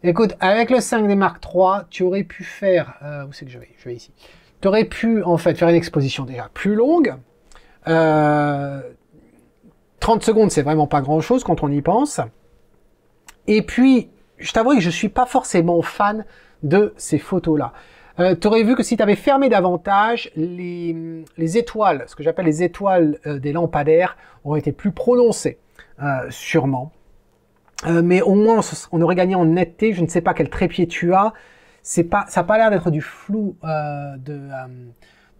Écoute, avec le 5D Mark 3 tu aurais pu faire, euh, où c'est que je vais Je vais ici. Tu aurais pu, en fait, faire une exposition déjà plus longue, 30 secondes, c'est vraiment pas grand-chose quand on y pense. Et puis, je t'avoue que je suis pas forcément fan de ces photos-là. Euh, tu aurais vu que si tu avais fermé davantage, les, étoiles, ce que j'appelle les étoiles euh, des lampadaires, auraient été plus prononcées, euh, sûrement. mais au moins, on, aurait gagné en netteté. Je ne sais pas quel trépied tu as. C'est pas, ça n'a pas l'air d'être du flou de,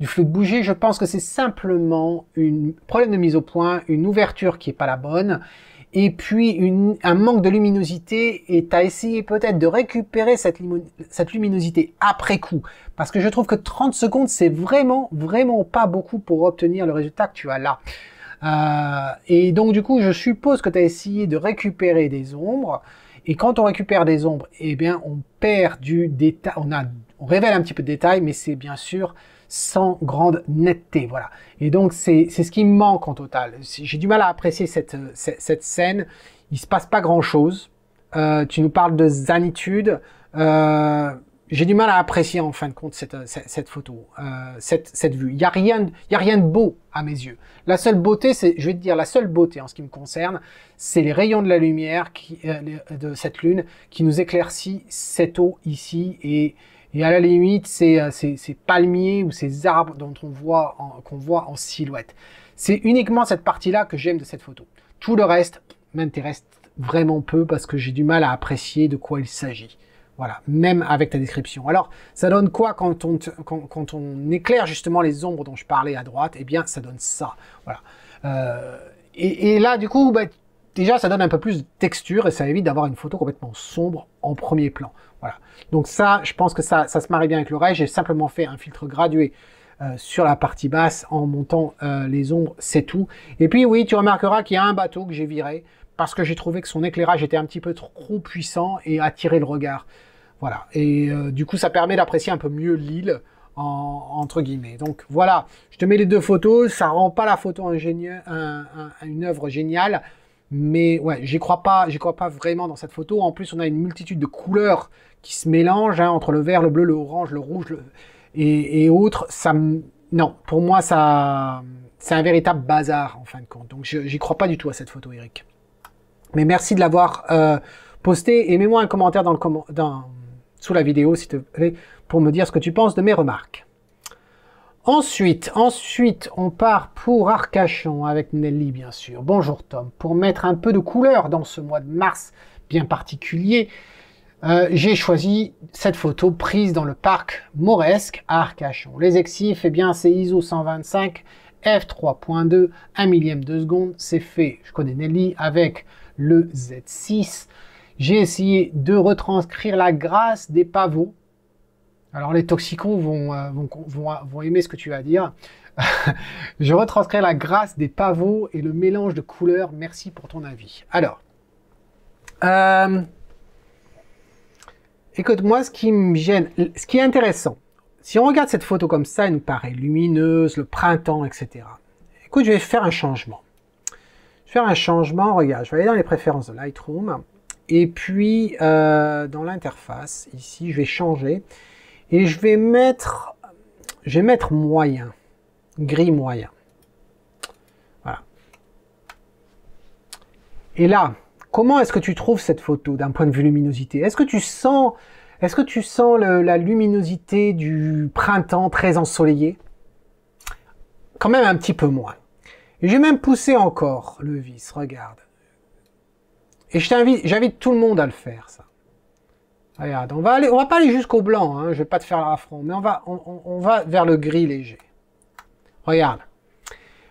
du de bouger, je pense que c'est simplement un problème de mise au point, une ouverture qui n'est pas la bonne, et puis un manque de luminosité, et tu as essayé peut-être de récupérer cette, luminosité après coup, parce que je trouve que 30 secondes, c'est vraiment, vraiment pas beaucoup pour obtenir le résultat que tu as là. Euh, et donc du coup, je suppose que tu as essayé de récupérer des ombres, et quand on récupère des ombres, eh bien, on perd du détail, on, on révèle un petit peu de détail, mais c'est bien sûr sans grande netteté. Voilà. Et donc, c'est ce qui me manque en total. J'ai du mal à apprécier cette, cette, scène. Il se passe pas grand-chose. Euh, tu nous parles de zanitude. Euh, j'ai du mal à apprécier en fin de compte cette, cette, photo, euh, cette, cette vue. Il n'y a, rien, y a rien de beau à mes yeux. La seule beauté, c'est, je vais te dire, la seule beauté en ce qui me concerne, c'est les rayons de la lumière qui, de cette lune qui nous éclaircit cette eau ici et et à la limite, c'est euh, ces, palmiers ou ces arbres dont on voit qu'on voit en silhouette. C'est uniquement cette partie-là que j'aime de cette photo. Tout le reste m'intéresse vraiment peu parce que j'ai du mal à apprécier de quoi il s'agit. Voilà, même avec ta description. Alors, ça donne quoi quand on, éclaire justement les ombres dont je parlais à droite Eh bien, ça donne ça. Voilà. Euh, et, là, du coup, bah, déjà, ça donne un peu plus de texture et ça évite d'avoir une photo complètement sombre en premier plan. Voilà. Donc ça, je pense que ça, se marie bien avec le reste, J'ai simplement fait un filtre gradué euh, sur la partie basse en montant euh, les ombres, c'est tout. Et puis oui, tu remarqueras qu'il y a un bateau que j'ai viré parce que j'ai trouvé que son éclairage était un petit peu trop puissant et attirait le regard. Voilà. Et euh, du coup, ça permet d'apprécier un peu mieux l'île. entre guillemets. Donc voilà, je te mets les deux photos, ça rend pas la photo une œuvre géniale, mais ouais, j'y crois pas, j'y crois pas vraiment dans cette photo. En plus, on a une multitude de couleurs qui se mélange hein, entre le vert, le bleu, le orange, le rouge Et, autres, non, pour moi ça c'est un véritable bazar en fin de compte. Donc j'y crois pas du tout à cette photo, Eric. Mais merci de l'avoir euh, postée et mets-moi un commentaire dans sous la vidéo s'il te plaît pour me dire ce que tu penses de mes remarques. Ensuite, ensuite, on part pour Arcachon avec Nelly, bien sûr. Bonjour Tom. Pour mettre un peu de couleur dans ce mois de mars bien particulier, euh, j'ai choisi cette photo prise dans le parc Mauresque à Arcachon. Les exifs, eh bien, c'est ISO 125 f3.2, 1 millième de seconde, c'est fait. Je connais Nelly avec le Z6. J'ai essayé de retranscrire la grâce des pavots. Alors les toxicons vont, euh, vont, aimer ce que tu vas dire. <laughs> je retranscris la grâce des pavots et le mélange de couleurs. Merci pour ton avis. Alors, euh, écoute, moi, ce qui me gêne, ce qui est intéressant, si on regarde cette photo comme ça, elle nous paraît lumineuse, le printemps, etc. Écoute, je vais faire un changement. Je vais faire un changement, regarde, je vais aller dans les préférences de Lightroom, et puis euh, dans l'interface, ici, je vais changer, et je vais mettre, je vais mettre moyen, gris moyen. Voilà. Et là, comment est-ce que tu trouves cette photo d'un point de vue luminosité Est-ce que tu sens est-ce que tu sens la luminosité du printemps très ensoleillé Quand même un petit peu moins. J'ai même poussé encore le vis, regarde. Et j'invite tout le monde à le faire, ça. Regarde, on va aller, on va pas aller jusqu'au blanc, hein, je vais pas te faire l'affront, mais on va, on, on va vers le gris léger. Regarde.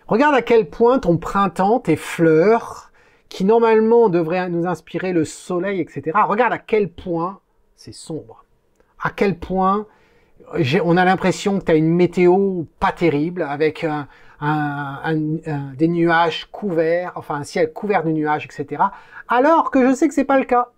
Regarde à quel point ton printemps, tes fleurs, qui normalement devraient nous inspirer le soleil, etc. Regarde à quel point c'est sombre. À quel point on a l'impression que tu as une météo pas terrible avec des nuages couverts, enfin un ciel couvert de nuages, etc. Alors que je sais que c'est pas le cas.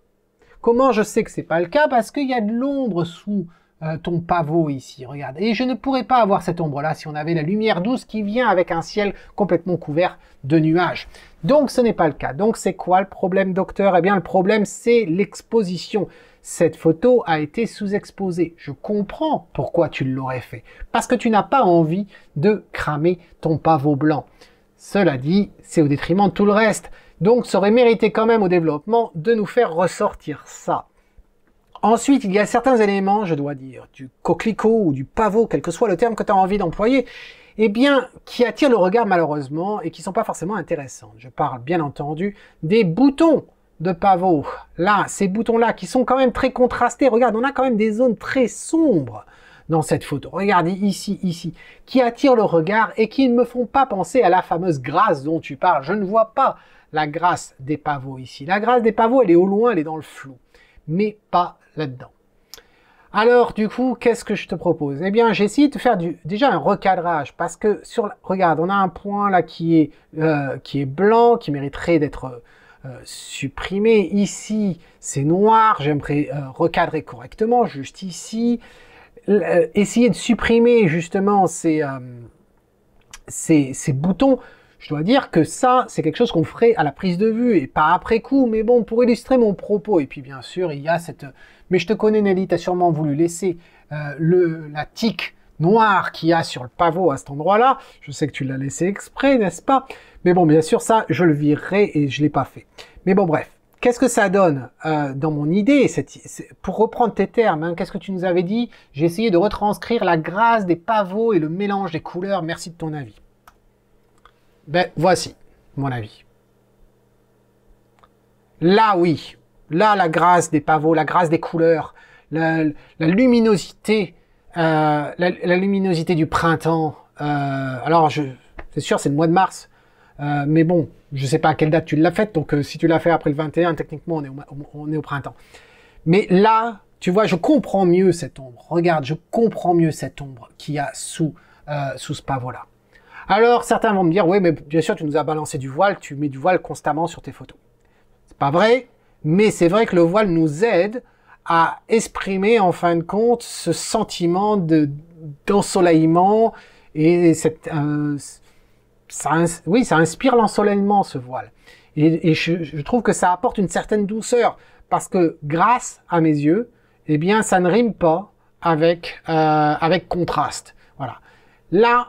Comment je sais que c'est pas le cas Parce qu'il y a de l'ombre sous euh, ton pavot ici, regarde. Et je ne pourrais pas avoir cette ombre-là si on avait la lumière douce qui vient avec un ciel complètement couvert de nuages. Donc ce n'est pas le cas. Donc c'est quoi le problème, docteur Eh bien le problème, c'est l'exposition cette photo a été sous-exposée. Je comprends pourquoi tu l'aurais fait. Parce que tu n'as pas envie de cramer ton pavot blanc. Cela dit, c'est au détriment de tout le reste. Donc ça aurait mérité quand même au développement de nous faire ressortir ça. Ensuite, il y a certains éléments, je dois dire, du coquelicot ou du pavot, quel que soit le terme que tu as envie d'employer, eh bien, qui attirent le regard malheureusement et qui sont pas forcément intéressants. Je parle bien entendu des boutons de pavot. Là, ces boutons-là qui sont quand même très contrastés. Regarde, on a quand même des zones très sombres dans cette photo. Regardez ici, ici, qui attirent le regard et qui ne me font pas penser à la fameuse grâce dont tu parles. Je ne vois pas la grâce des pavots ici. La grâce des pavots, elle est au loin, elle est dans le flou, mais pas là-dedans. Alors, du coup, qu'est-ce que je te propose Eh bien, j'ai essayé de faire déjà un recadrage parce que sur, regarde, on a un point là qui euh, qui est blanc, qui mériterait d'être euh, supprimer. Ici, c'est noir, j'aimerais euh, recadrer correctement, juste ici. Euh, essayer de supprimer justement ces, ces, boutons, je dois dire que ça, c'est quelque chose qu'on ferait à la prise de vue et pas après coup. Mais bon, pour illustrer mon propos, et puis bien sûr, il y a cette... Mais je te connais Nelly, tu as sûrement voulu laisser le, la tique noir qu'il y a sur le pavot à cet endroit-là. Je sais que tu l'as laissé exprès, n'est-ce pas Mais bon, bien sûr, ça, je le virerai et je l'ai pas fait. Mais bon, bref. Qu'est-ce que ça donne euh, dans mon idée Pour reprendre tes termes, hein, qu'est-ce que tu nous avais dit J'ai essayé de retranscrire la grâce des pavots et le mélange des couleurs. Merci de ton avis. Ben, voici mon avis. Là, oui. Là, la grâce des pavots, la grâce des couleurs, la luminosité euh, la, luminosité du printemps, euh, alors c'est sûr, c'est le mois de mars, euh, mais bon, je ne sais pas à quelle date tu l'as fait. donc si tu l'as fait après le 21, techniquement, on est au, printemps. Mais là, tu vois, je comprends mieux cette ombre. Regarde, je comprends mieux cette ombre qui y a sous, ce pavot-là. Alors, certains vont me dire, oui, mais bien sûr, tu nous as balancé du voile, tu mets du voile constamment sur tes photos. C'est pas vrai, mais c'est vrai que le voile nous aide à exprimer en fin de compte ce sentiment de d'ensoleillement et cette euh, oui ça inspire l'ensoleillement ce voile et, je, trouve que ça apporte une certaine douceur parce que grâce à mes yeux eh bien ça ne rime pas avec euh, avec contraste voilà là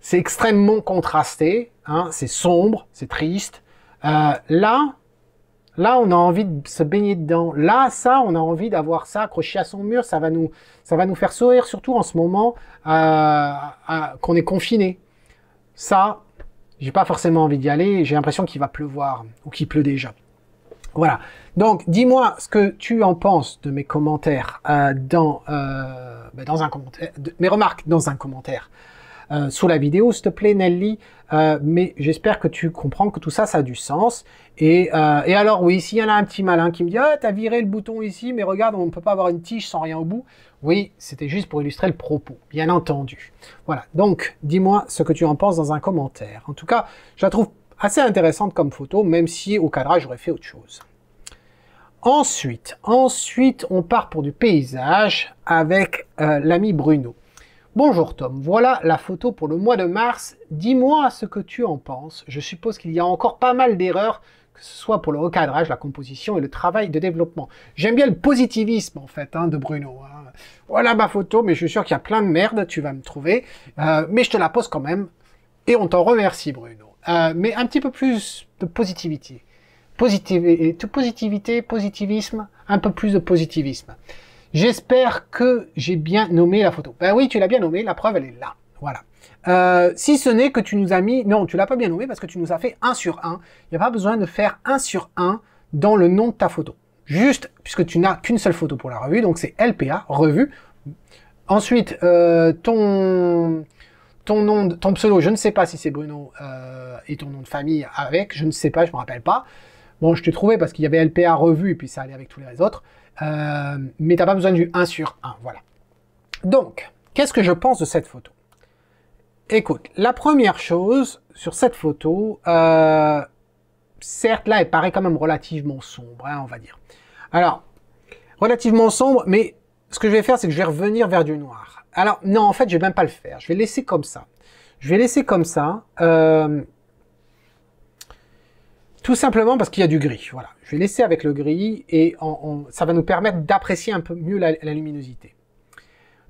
c'est extrêmement contrasté hein, c'est sombre c'est triste euh, là Là, on a envie de se baigner dedans. Là, ça, on a envie d'avoir ça accroché à son mur. Ça va nous, faire sourire, surtout en ce moment euh, qu'on est confiné. Ça, j'ai pas forcément envie d'y aller. J'ai l'impression qu'il va pleuvoir ou qu'il pleut déjà. Voilà. Donc, dis-moi ce que tu en penses de mes commentaires euh, euh, ben, dans, un commentaire, mes remarques dans un commentaire. Euh, sous la vidéo, s'il te plaît Nelly. Euh, mais j'espère que tu comprends que tout ça, ça a du sens. Et, euh, alors oui, s'il y en a un petit malin qui me dit « Ah, t'as viré le bouton ici, mais regarde, on ne peut pas avoir une tige sans rien au bout. » Oui, c'était juste pour illustrer le propos, bien entendu. Voilà, donc dis-moi ce que tu en penses dans un commentaire. En tout cas, je la trouve assez intéressante comme photo, même si au cadrage, j'aurais fait autre chose. Ensuite, ensuite, on part pour du paysage avec l'ami Bruno. Bonjour Tom, voilà la photo pour le mois de mars. Dis-moi ce que tu en penses. Je suppose qu'il y a encore pas mal d'erreurs, que ce soit pour le recadrage, la composition et le travail de développement. J'aime bien le positivisme en fait hein, de Bruno. Hein. Voilà ma photo, mais je suis sûr qu'il y a plein de merde, tu vas me trouver. Euh, mais je te la pose quand même. Et on t'en remercie Bruno. Euh, mais un petit peu plus de positivité. tout Positivité, positivisme, un peu plus de positivisme. J'espère que j'ai bien nommé la photo. Ben oui, tu l'as bien nommé, la preuve, elle est là. Voilà. Euh, si ce n'est que tu nous as mis... Non, tu l'as pas bien nommé parce que tu nous as fait 1 sur 1. Il n'y a pas besoin de faire 1 sur 1 dans le nom de ta photo. Juste, puisque tu n'as qu'une seule photo pour la revue, donc c'est LPA, revue. Ensuite, euh, ton, ton nom, ton pseudo, je ne sais pas si c'est Bruno euh, et ton nom de famille avec, je ne sais pas, je ne me rappelle pas. Bon, je t'ai trouvé parce qu'il y avait LPA revue et puis ça allait avec tous les autres. Euh, mais t'as pas besoin du 1 sur 1, voilà. Donc, qu'est-ce que je pense de cette photo Écoute, la première chose sur cette photo, euh, certes là, elle paraît quand même relativement sombre, hein, on va dire. Alors, relativement sombre, mais ce que je vais faire, c'est que je vais revenir vers du noir. Alors, non, en fait, je vais même pas le faire. Je vais laisser comme ça. Je vais laisser comme ça. Euh, tout simplement parce qu'il y a du gris. Voilà. Je vais laisser avec le gris et ça va nous permettre d'apprécier un peu mieux la, luminosité.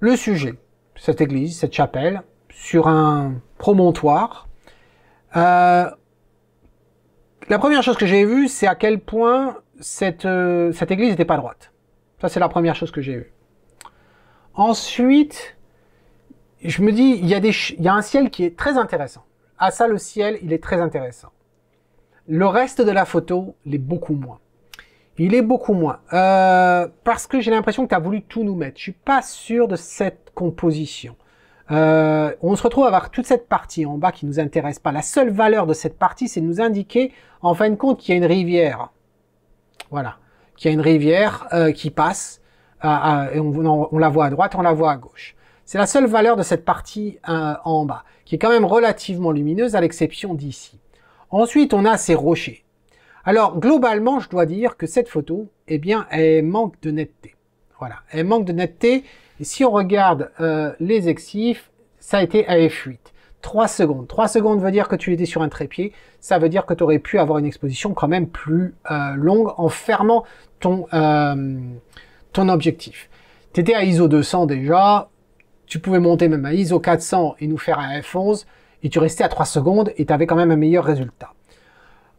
Le sujet, cette église, cette chapelle, sur un promontoire. Euh, la première chose que j'ai vue, c'est à quel point cette, euh, cette église n'était pas droite. Ça, c'est la première chose que j'ai vue. Ensuite, je me dis, il y, a il y a un ciel qui est très intéressant. À ah, ça, le ciel, il est très intéressant. Le reste de la photo l'est beaucoup moins. Il est beaucoup moins. Euh, parce que j'ai l'impression que tu as voulu tout nous mettre. Je suis pas sûr de cette composition. Euh, on se retrouve à avoir toute cette partie en bas qui nous intéresse pas. La seule valeur de cette partie, c'est de nous indiquer, en fin de compte, qu'il y a une rivière. Voilà. Qu'il y a une rivière euh, qui passe. et on, la voit à droite, on la voit à gauche. C'est la seule valeur de cette partie en bas, qui est quand même relativement lumineuse, à l'exception d'ici. Ensuite, on a ces rochers. Alors, globalement, je dois dire que cette photo, eh bien, elle manque de netteté. Voilà, elle manque de netteté. Et si on regarde euh, les exifs, ça a été à F8. 3 secondes. 3 secondes veut dire que tu étais sur un trépied. Ça veut dire que tu aurais pu avoir une exposition quand même plus euh, longue en fermant ton, euh, ton objectif. Tu étais à ISO 200 déjà. Tu pouvais monter même à ISO 400 et nous faire un F11 et tu restais à 3 secondes et tu avais quand même un meilleur résultat.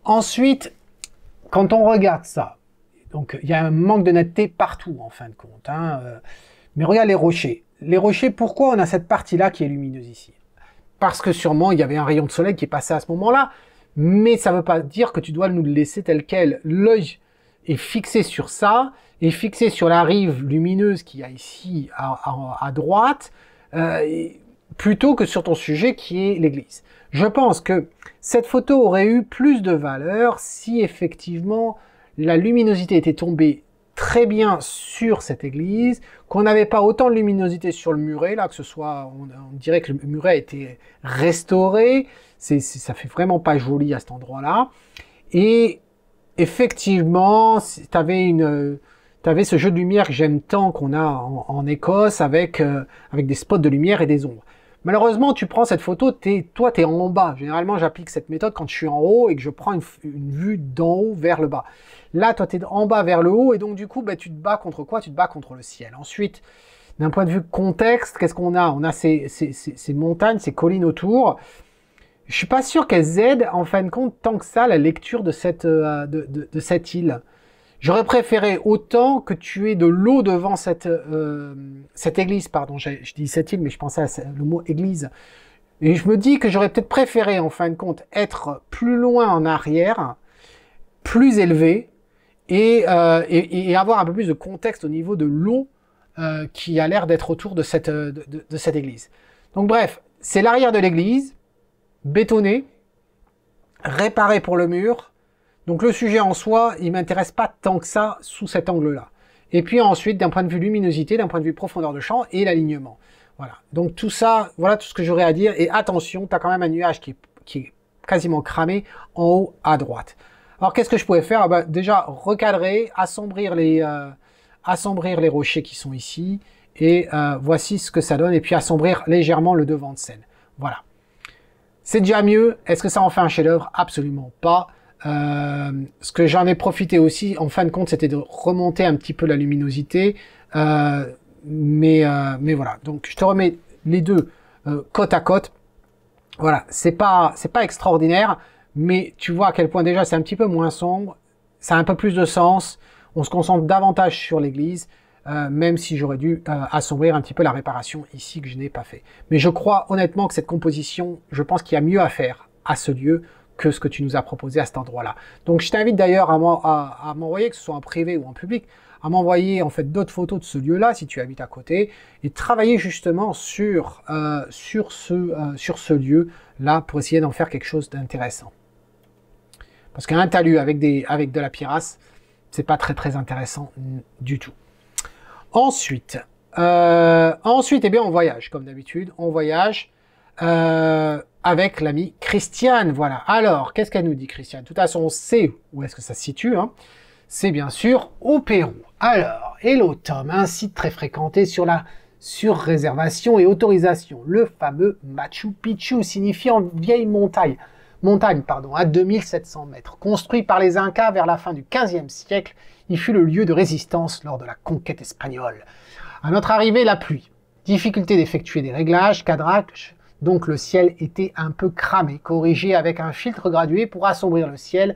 Ensuite, quand on regarde ça, donc il y a un manque de netteté partout en fin de compte. Hein, euh. Mais regarde les rochers. Les rochers, pourquoi on a cette partie-là qui est lumineuse ici Parce que sûrement il y avait un rayon de soleil qui est passé à ce moment-là, mais ça ne veut pas dire que tu dois nous le laisser tel quel. L'œil est fixé sur ça, est fixé sur la rive lumineuse qu'il y a ici à, droite. Euh, plutôt que sur ton sujet qui est l'Église. Je pense que cette photo aurait eu plus de valeur si effectivement la luminosité était tombée très bien sur cette église, qu'on n'avait pas autant de luminosité sur le muret, là, que ce soit, on, dirait que le muret a été restauré, c'est, ça fait vraiment pas joli à cet endroit-là. Et effectivement, tu avais une... ce jeu de lumière que j'aime tant qu'on a en, Écosse avec, euh, avec des spots de lumière et des ombres. Malheureusement, tu prends cette photo, toi, tu es en bas. Généralement, j'applique cette méthode quand je suis en haut et que je prends une, vue d'en haut vers le bas. Là, toi, tu es en bas vers le haut et donc, du coup, bah, tu te bats contre quoi Tu te bats contre le ciel. Ensuite, d'un point de vue contexte, qu'est-ce qu'on a On a ces, montagnes, ces collines autour. Je suis pas sûr qu'elles aident, en fin de compte, tant que ça, la lecture de cette euh, île. J'aurais préféré autant que tu aies de l'eau devant cette, euh, cette église, pardon, je, dis cette île, mais je pensais à le mot église. Et je me dis que j'aurais peut-être préféré, en fin de compte, être plus loin en arrière, plus élevé, et, euh, et, avoir un peu plus de contexte au niveau de l'eau euh, qui a l'air d'être autour de cette, de cette église. Donc bref, c'est l'arrière de l'église, bétonné, réparé pour le mur, donc le sujet en soi, il m'intéresse pas tant que ça sous cet angle-là. Et puis ensuite, d'un point de vue luminosité, d'un point de vue profondeur de champ et l'alignement. Voilà. Donc tout ça, voilà tout ce que j'aurais à dire. Et attention, tu as quand même un nuage qui est, quasiment cramé en haut à droite. Alors qu'est-ce que je pouvais faire ah bah, Déjà recadrer, euh, assombrir les, rochers qui sont ici. Et euh, voici ce que ça donne. Et puis assombrir légèrement le devant de scène. Voilà. C'est déjà mieux. Est-ce que ça en fait un chef-d'œuvre Absolument pas. Euh, ce que j'en ai profité aussi, en fin de compte, c'était de remonter un petit peu la luminosité. Euh, euh, mais, voilà, donc je te remets les deux côte à côte. Voilà, c'est pas, c'est pas extraordinaire, mais tu vois à quel point déjà c'est un petit peu moins sombre, ça a un peu plus de sens, on se concentre davantage sur l'église. même si j'aurais dû assombrir un petit peu la réparation ici que je n'ai pas fait. Mais je crois honnêtement que cette composition, je pense qu'il y a mieux à faire à ce lieu que ce que tu nous as proposé à cet endroit-là. Donc je t'invite d'ailleurs à m'envoyer, que ce soit en privé ou en public, à m'envoyer en fait d'autres photos de ce lieu-là si tu habites à côté et travailler justement sur, euh, sur ce, euh, sur ce lieu-là pour essayer d'en faire quelque chose d'intéressant. Parce qu'un talus avec, des, avec de la pirasse, c'est pas très très intéressant du tout. Ensuite, euh, ensuite, eh bien, on voyage, comme d'habitude. On voyage euh, avec l'ami Christiane. Voilà. Alors, qu'est-ce qu'elle nous dit, Christiane De toute façon, on sait où est-ce que ça se situe. Hein. C'est bien sûr au Pérou. Alors, et l'automne, un site très fréquenté sur la surréservation et autorisation, le fameux Machu Picchu, signifiant vieille montagne. Montagne, pardon, à 2700 mètres. Construit par les Incas vers la fin du 15e siècle, il fut le lieu de résistance lors de la conquête espagnole. À notre arrivée, la pluie. Difficulté d'effectuer des réglages, cadrage, donc le ciel était un peu cramé, corrigé avec un filtre gradué pour assombrir le ciel,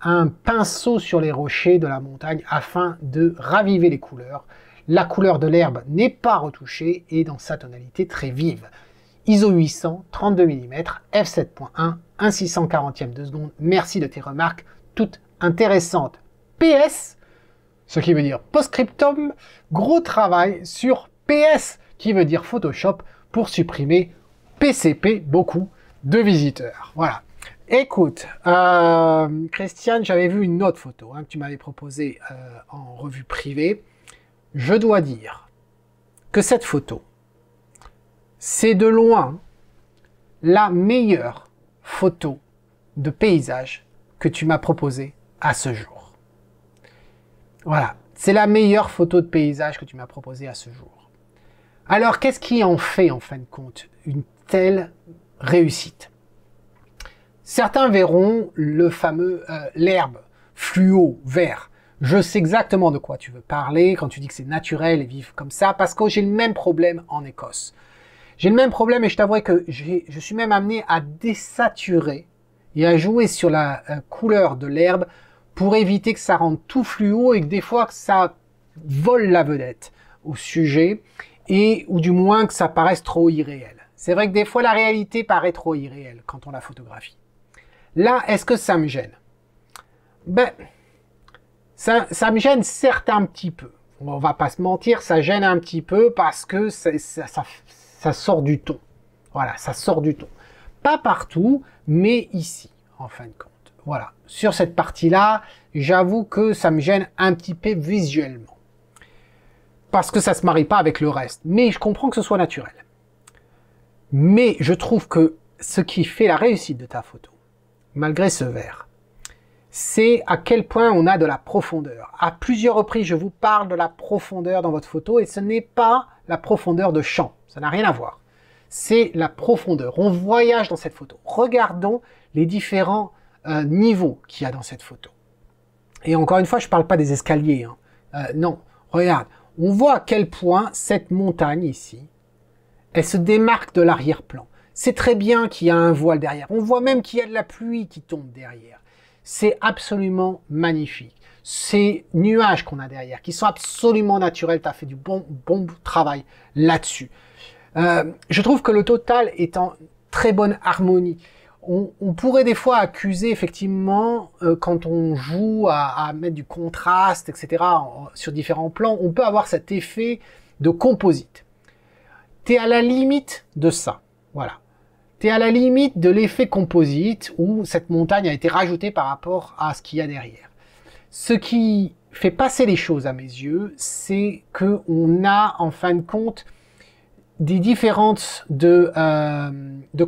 un pinceau sur les rochers de la montagne afin de raviver les couleurs. La couleur de l'herbe n'est pas retouchée et dans sa tonalité très vive. ISO 800, 32 mm, f7.1, 1 640e de seconde. Merci de tes remarques, toutes intéressantes. PS, ce qui veut dire post gros travail sur PS, qui veut dire Photoshop, pour supprimer PCP beaucoup de visiteurs. Voilà. Écoute, euh, Christiane, j'avais vu une autre photo hein, que tu m'avais proposée euh, en revue privée. Je dois dire que cette photo, c'est de loin la meilleure photo de paysage que tu m'as proposée à ce jour. Voilà, c'est la meilleure photo de paysage que tu m'as proposée à ce jour. Alors, qu'est-ce qui en fait, en fin de compte, une telle réussite. Certains verront le fameux euh, l'herbe fluo vert. Je sais exactement de quoi tu veux parler quand tu dis que c'est naturel et vivre comme ça, parce que j'ai le même problème en Écosse. J'ai le même problème et je t'avoue que je suis même amené à désaturer et à jouer sur la euh, couleur de l'herbe pour éviter que ça rende tout fluo et que des fois que ça vole la vedette au sujet et ou du moins que ça paraisse trop irréel. C'est vrai que des fois, la réalité paraît trop irréelle quand on la photographie. Là, est-ce que ça me gêne Ben, ça, me gêne certes un petit peu. On va pas se mentir, ça gêne un petit peu parce que ça, ça sort du ton. Voilà, ça sort du ton. Pas partout, mais ici, en fin de compte. Voilà, sur cette partie-là, j'avoue que ça me gêne un petit peu visuellement. Parce que ça se marie pas avec le reste. Mais je comprends que ce soit naturel. Mais je trouve que ce qui fait la réussite de ta photo, malgré ce vert, c'est à quel point on a de la profondeur. À plusieurs reprises, je vous parle de la profondeur dans votre photo et ce n'est pas la profondeur de champ. Ça n'a rien à voir. C'est la profondeur. On voyage dans cette photo. Regardons les différents euh, niveaux qu'il y a dans cette photo. Et encore une fois, je ne parle pas des escaliers. Hein. Euh, non, regarde, on voit à quel point cette montagne ici, elle se démarque de l'arrière-plan. C'est très bien qu'il y a un voile derrière. On voit même qu'il y a de la pluie qui tombe derrière. C'est absolument magnifique. Ces nuages qu'on a derrière, qui sont absolument naturels, tu as fait du bon, bon travail là-dessus. Euh, je trouve que le total est en très bonne harmonie. On, pourrait des fois accuser effectivement euh, quand on joue à, mettre du contraste, etc. sur différents plans, on peut avoir cet effet de composite à la limite de ça. Voilà. Tu es à la limite de l'effet composite où cette montagne a été rajoutée par rapport à ce qu'il y a derrière. Ce qui fait passer les choses à mes yeux, c'est que on a en fin de compte des différences de, euh,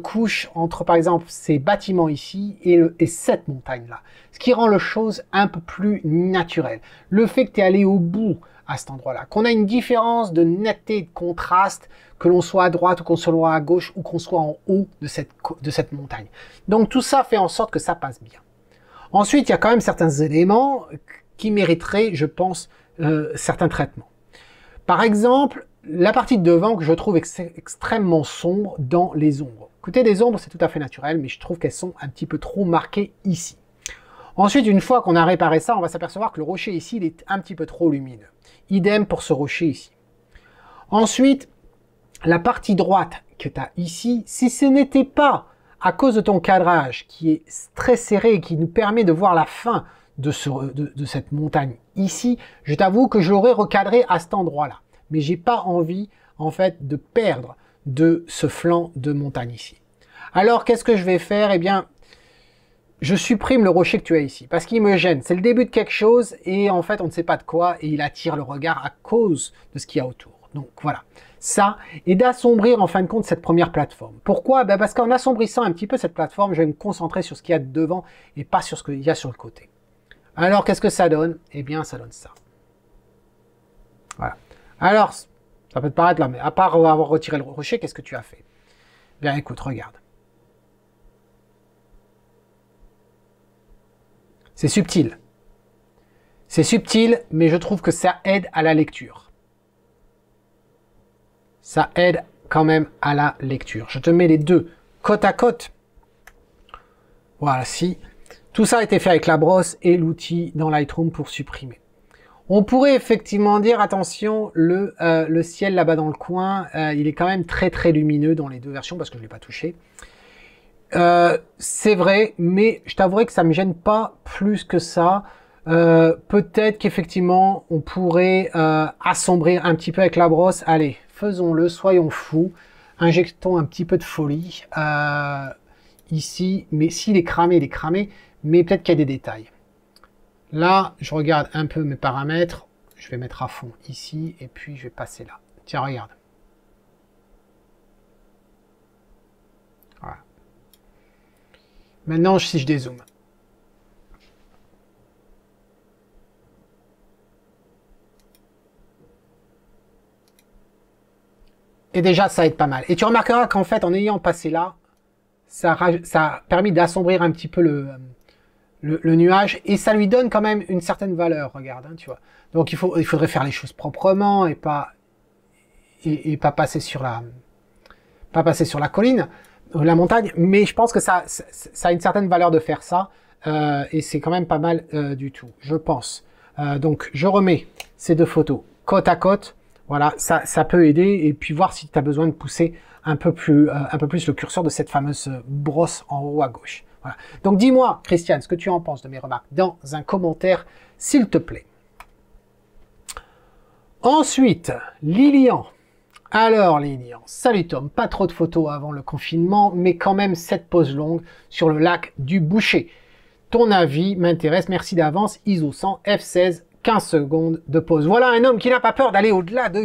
couches entre par exemple ces bâtiments ici et, et cette montagne là. Ce qui rend le chose un peu plus naturelle. Le fait que tu es allé au bout à cet endroit là, qu'on a une différence de netteté, de contraste, que l'on soit à droite ou qu'on soit à gauche ou qu'on soit en haut de cette, de cette montagne. Donc tout ça fait en sorte que ça passe bien. Ensuite, il y a quand même certains éléments qui mériteraient, je pense, euh, certains traitements. Par exemple, la partie de devant que je trouve extrêmement sombre dans les ombres. Côté des ombres, c'est tout à fait naturel, mais je trouve qu'elles sont un petit peu trop marquées ici. Ensuite, une fois qu'on a réparé ça, on va s'apercevoir que le rocher ici, il est un petit peu trop lumineux. Idem pour ce rocher ici. Ensuite, la partie droite que tu as ici, si ce n'était pas à cause de ton cadrage qui est très serré et qui nous permet de voir la fin de, cette montagne ici, je t'avoue que je l'aurais recadré à cet endroit-là. Mais j'ai pas envie, en fait, de perdre de ce flanc de montagne ici. Alors, qu'est-ce que je vais faire Eh bien, je supprime le rocher que tu as ici parce qu'il me gêne. C'est le début de quelque chose et en fait, on ne sait pas de quoi et il attire le regard à cause de ce qu'il y a autour. Donc voilà ça et d'assombrir en fin de compte cette première plateforme. Pourquoi ben, Parce qu'en assombrissant un petit peu cette plateforme, je vais me concentrer sur ce qu'il y a devant et pas sur ce qu'il y a sur le côté. Alors qu'est-ce que ça donne Eh bien ça donne ça. Voilà. Alors, ça peut te paraître là, mais à part avoir retiré le rocher, qu'est-ce que tu as fait Bien écoute, regarde. C'est subtil. C'est subtil, mais je trouve que ça aide à la lecture ça aide quand même à la lecture. Je te mets les deux côte à côte. Voilà, si. Tout ça a été fait avec la brosse et l'outil dans Lightroom pour supprimer. On pourrait effectivement dire, attention, le, euh, le ciel là-bas dans le coin, euh, il est quand même très très lumineux dans les deux versions parce que je ne l'ai pas touché. Euh, c'est vrai, mais je t'avouerai que ça me gêne pas plus que ça. Peut-être qu'effectivement, on pourrait assombrir un petit peu avec la brosse. Allez, faisons-le, soyons fous, injectons un petit peu de folie euh, ici, mais s'il est cramé, il est cramé, mais peut-être qu'il y a des détails. Là, je regarde un peu mes paramètres, je vais mettre à fond ici, et puis je vais passer là. Tiens, regarde. Voilà. Maintenant, si je dézoome, Et déjà, ça aide pas mal. Et tu remarqueras qu'en fait, en ayant passé là, ça, ça a permis d'assombrir un petit peu euh, le, le, nuage. Et ça lui donne quand même une certaine valeur, regarde, hein, tu vois. Donc il, faut, il faudrait faire les choses proprement et pas, et, pas, passer sur la, pas passer sur la colline, euh, la montagne. Mais je pense que ça, ça, a une certaine valeur de faire ça. Euh, et c'est quand même pas mal du tout, je pense. donc je remets ces deux photos côte à côte. Voilà, ça, peut aider et puis voir si tu as besoin de pousser un peu, plus, euh, un peu plus le curseur de cette fameuse euh, brosse en haut à gauche. Voilà. Donc dis-moi, Christiane, ce que tu en penses de mes remarques dans un commentaire, s'il te plaît. Ensuite, Lilian. Alors Lilian, salut Tom, pas trop de photos avant le confinement, mais quand même cette pause longue sur le lac du Boucher. Ton avis m'intéresse, merci d'avance, ISO 100, F16, 15 secondes de pause. Voilà un homme qui n'a pas peur d'aller au-delà de,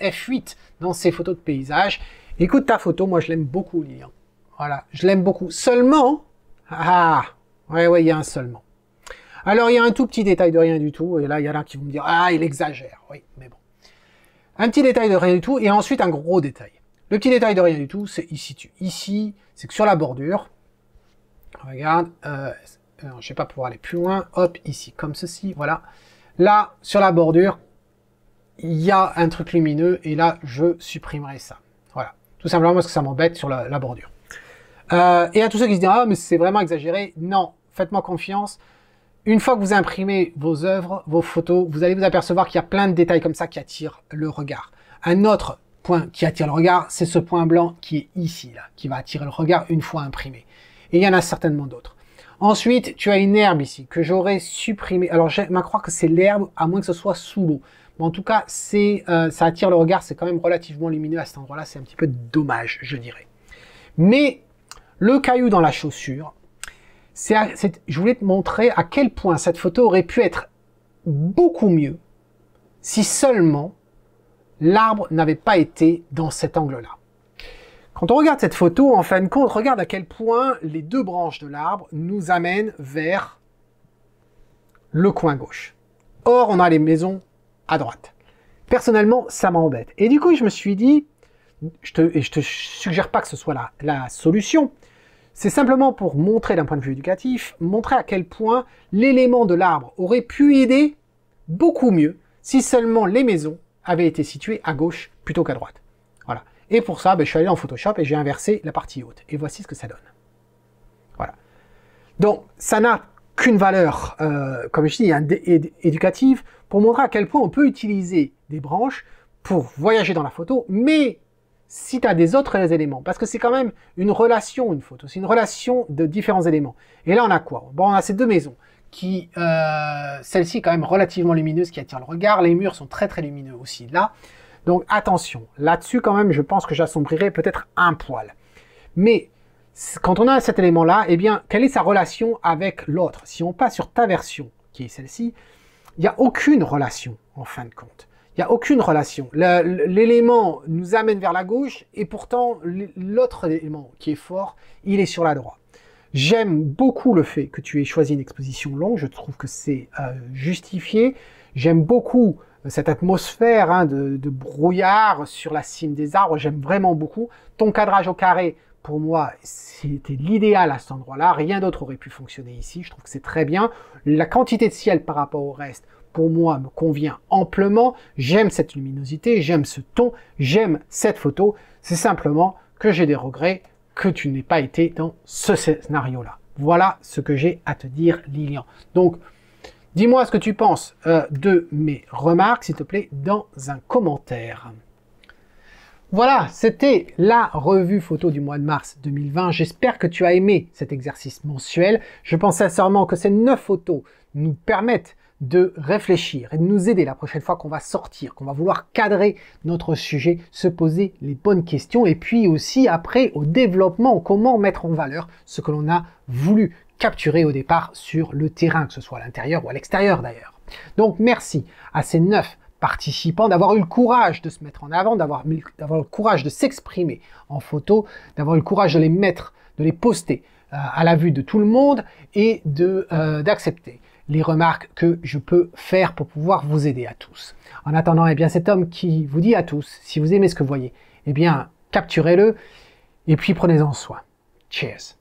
F8 dans ses photos de paysage. Écoute ta photo, moi je l'aime beaucoup, Lilian. Voilà, je l'aime beaucoup. Seulement, ah, ouais, ouais, il y a un seulement. Alors, il y a un tout petit détail de rien du tout, et là, il y en a qui vont me dire, ah, il exagère. Oui, mais bon. Un petit détail de rien du tout, et ensuite un gros détail. Le petit détail de rien du tout, c'est ici, ici, c'est que sur la bordure, regarde, euh, euh, je ne vais pas pouvoir aller plus loin, hop, ici, comme ceci, voilà. Là, sur la bordure, il y a un truc lumineux et là, je supprimerai ça. Voilà. Tout simplement parce que ça m'embête sur la, bordure. Euh, et à tous ceux qui se disent « Ah, mais c'est vraiment exagéré », non, faites-moi confiance. Une fois que vous imprimez vos œuvres, vos photos, vous allez vous apercevoir qu'il y a plein de détails comme ça qui attirent le regard. Un autre point qui attire le regard, c'est ce point blanc qui est ici, là, qui va attirer le regard une fois imprimé. Et il y en a certainement d'autres. Ensuite, tu as une herbe ici que j'aurais supprimée. Alors, je à croire que c'est l'herbe, à moins que ce soit sous l'eau. Mais en tout cas, c'est, euh, ça attire le regard. C'est quand même relativement lumineux à cet endroit-là. C'est un petit peu dommage, je dirais. Mais le caillou dans la chaussure, c'est, je voulais te montrer à quel point cette photo aurait pu être beaucoup mieux si seulement l'arbre n'avait pas été dans cet angle-là. Quand on regarde cette photo, en fin de compte, regarde à quel point les deux branches de l'arbre nous amènent vers le coin gauche. Or, on a les maisons à droite. Personnellement, ça m'embête. Et du coup, je me suis dit, je te, et je te suggère pas que ce soit la solution, c'est simplement pour montrer d'un point de vue éducatif, montrer à quel point l'élément de l'arbre aurait pu aider beaucoup mieux si seulement les maisons avaient été situées à gauche plutôt qu'à droite. Et pour ça, ben, je suis allé en Photoshop et j'ai inversé la partie haute. Et voici ce que ça donne. Voilà. Donc, ça n'a qu'une valeur, euh, comme je dis, hein, éducative, pour montrer à quel point on peut utiliser des branches pour voyager dans la photo, mais si tu as des autres éléments, parce que c'est quand même une relation, une photo, c'est une relation de différents éléments. Et là, on a quoi Bon, on a ces deux maisons, qui, euh, celle-ci est quand même relativement lumineuse, qui attire le regard, les murs sont très très lumineux aussi là, donc attention, là-dessus quand même, je pense que j'assombrirai peut-être un poil. Mais quand on a cet élément-là, eh bien, quelle est sa relation avec l'autre Si on passe sur ta version, qui est celle-ci, il n'y a aucune relation, en fin de compte. Il n'y a aucune relation. L'élément nous amène vers la gauche, et pourtant, l'autre élément qui est fort, il est sur la droite. J'aime beaucoup le fait que tu aies choisi une exposition longue, je trouve que c'est euh, justifié. J'aime beaucoup cette atmosphère hein, de, de, brouillard sur la cime des arbres, j'aime vraiment beaucoup. Ton cadrage au carré, pour moi, c'était l'idéal à cet endroit-là. Rien d'autre aurait pu fonctionner ici. Je trouve que c'est très bien. La quantité de ciel par rapport au reste, pour moi, me convient amplement. J'aime cette luminosité, j'aime ce ton, j'aime cette photo. C'est simplement que j'ai des regrets que tu n'aies pas été dans ce scénario-là. Voilà ce que j'ai à te dire, Lilian. Donc, Dis-moi ce que tu penses euh, de mes remarques, s'il te plaît, dans un commentaire. Voilà, c'était la revue photo du mois de mars 2020. J'espère que tu as aimé cet exercice mensuel. Je pense sincèrement que ces neuf photos nous permettent de réfléchir et de nous aider la prochaine fois qu'on va sortir, qu'on va vouloir cadrer notre sujet, se poser les bonnes questions et puis aussi après au développement, comment mettre en valeur ce que l'on a voulu capturé au départ sur le terrain, que ce soit à l'intérieur ou à l'extérieur d'ailleurs. Donc merci à ces neuf participants d'avoir eu le courage de se mettre en avant, d'avoir le courage de s'exprimer en photo, d'avoir eu le courage de les mettre, de les poster euh, à la vue de tout le monde et euh, d'accepter les remarques que je peux faire pour pouvoir vous aider à tous. En attendant, eh bien, cet homme qui vous dit à tous, si vous aimez ce que vous voyez, eh bien, capturez-le et puis prenez-en soin. Cheers.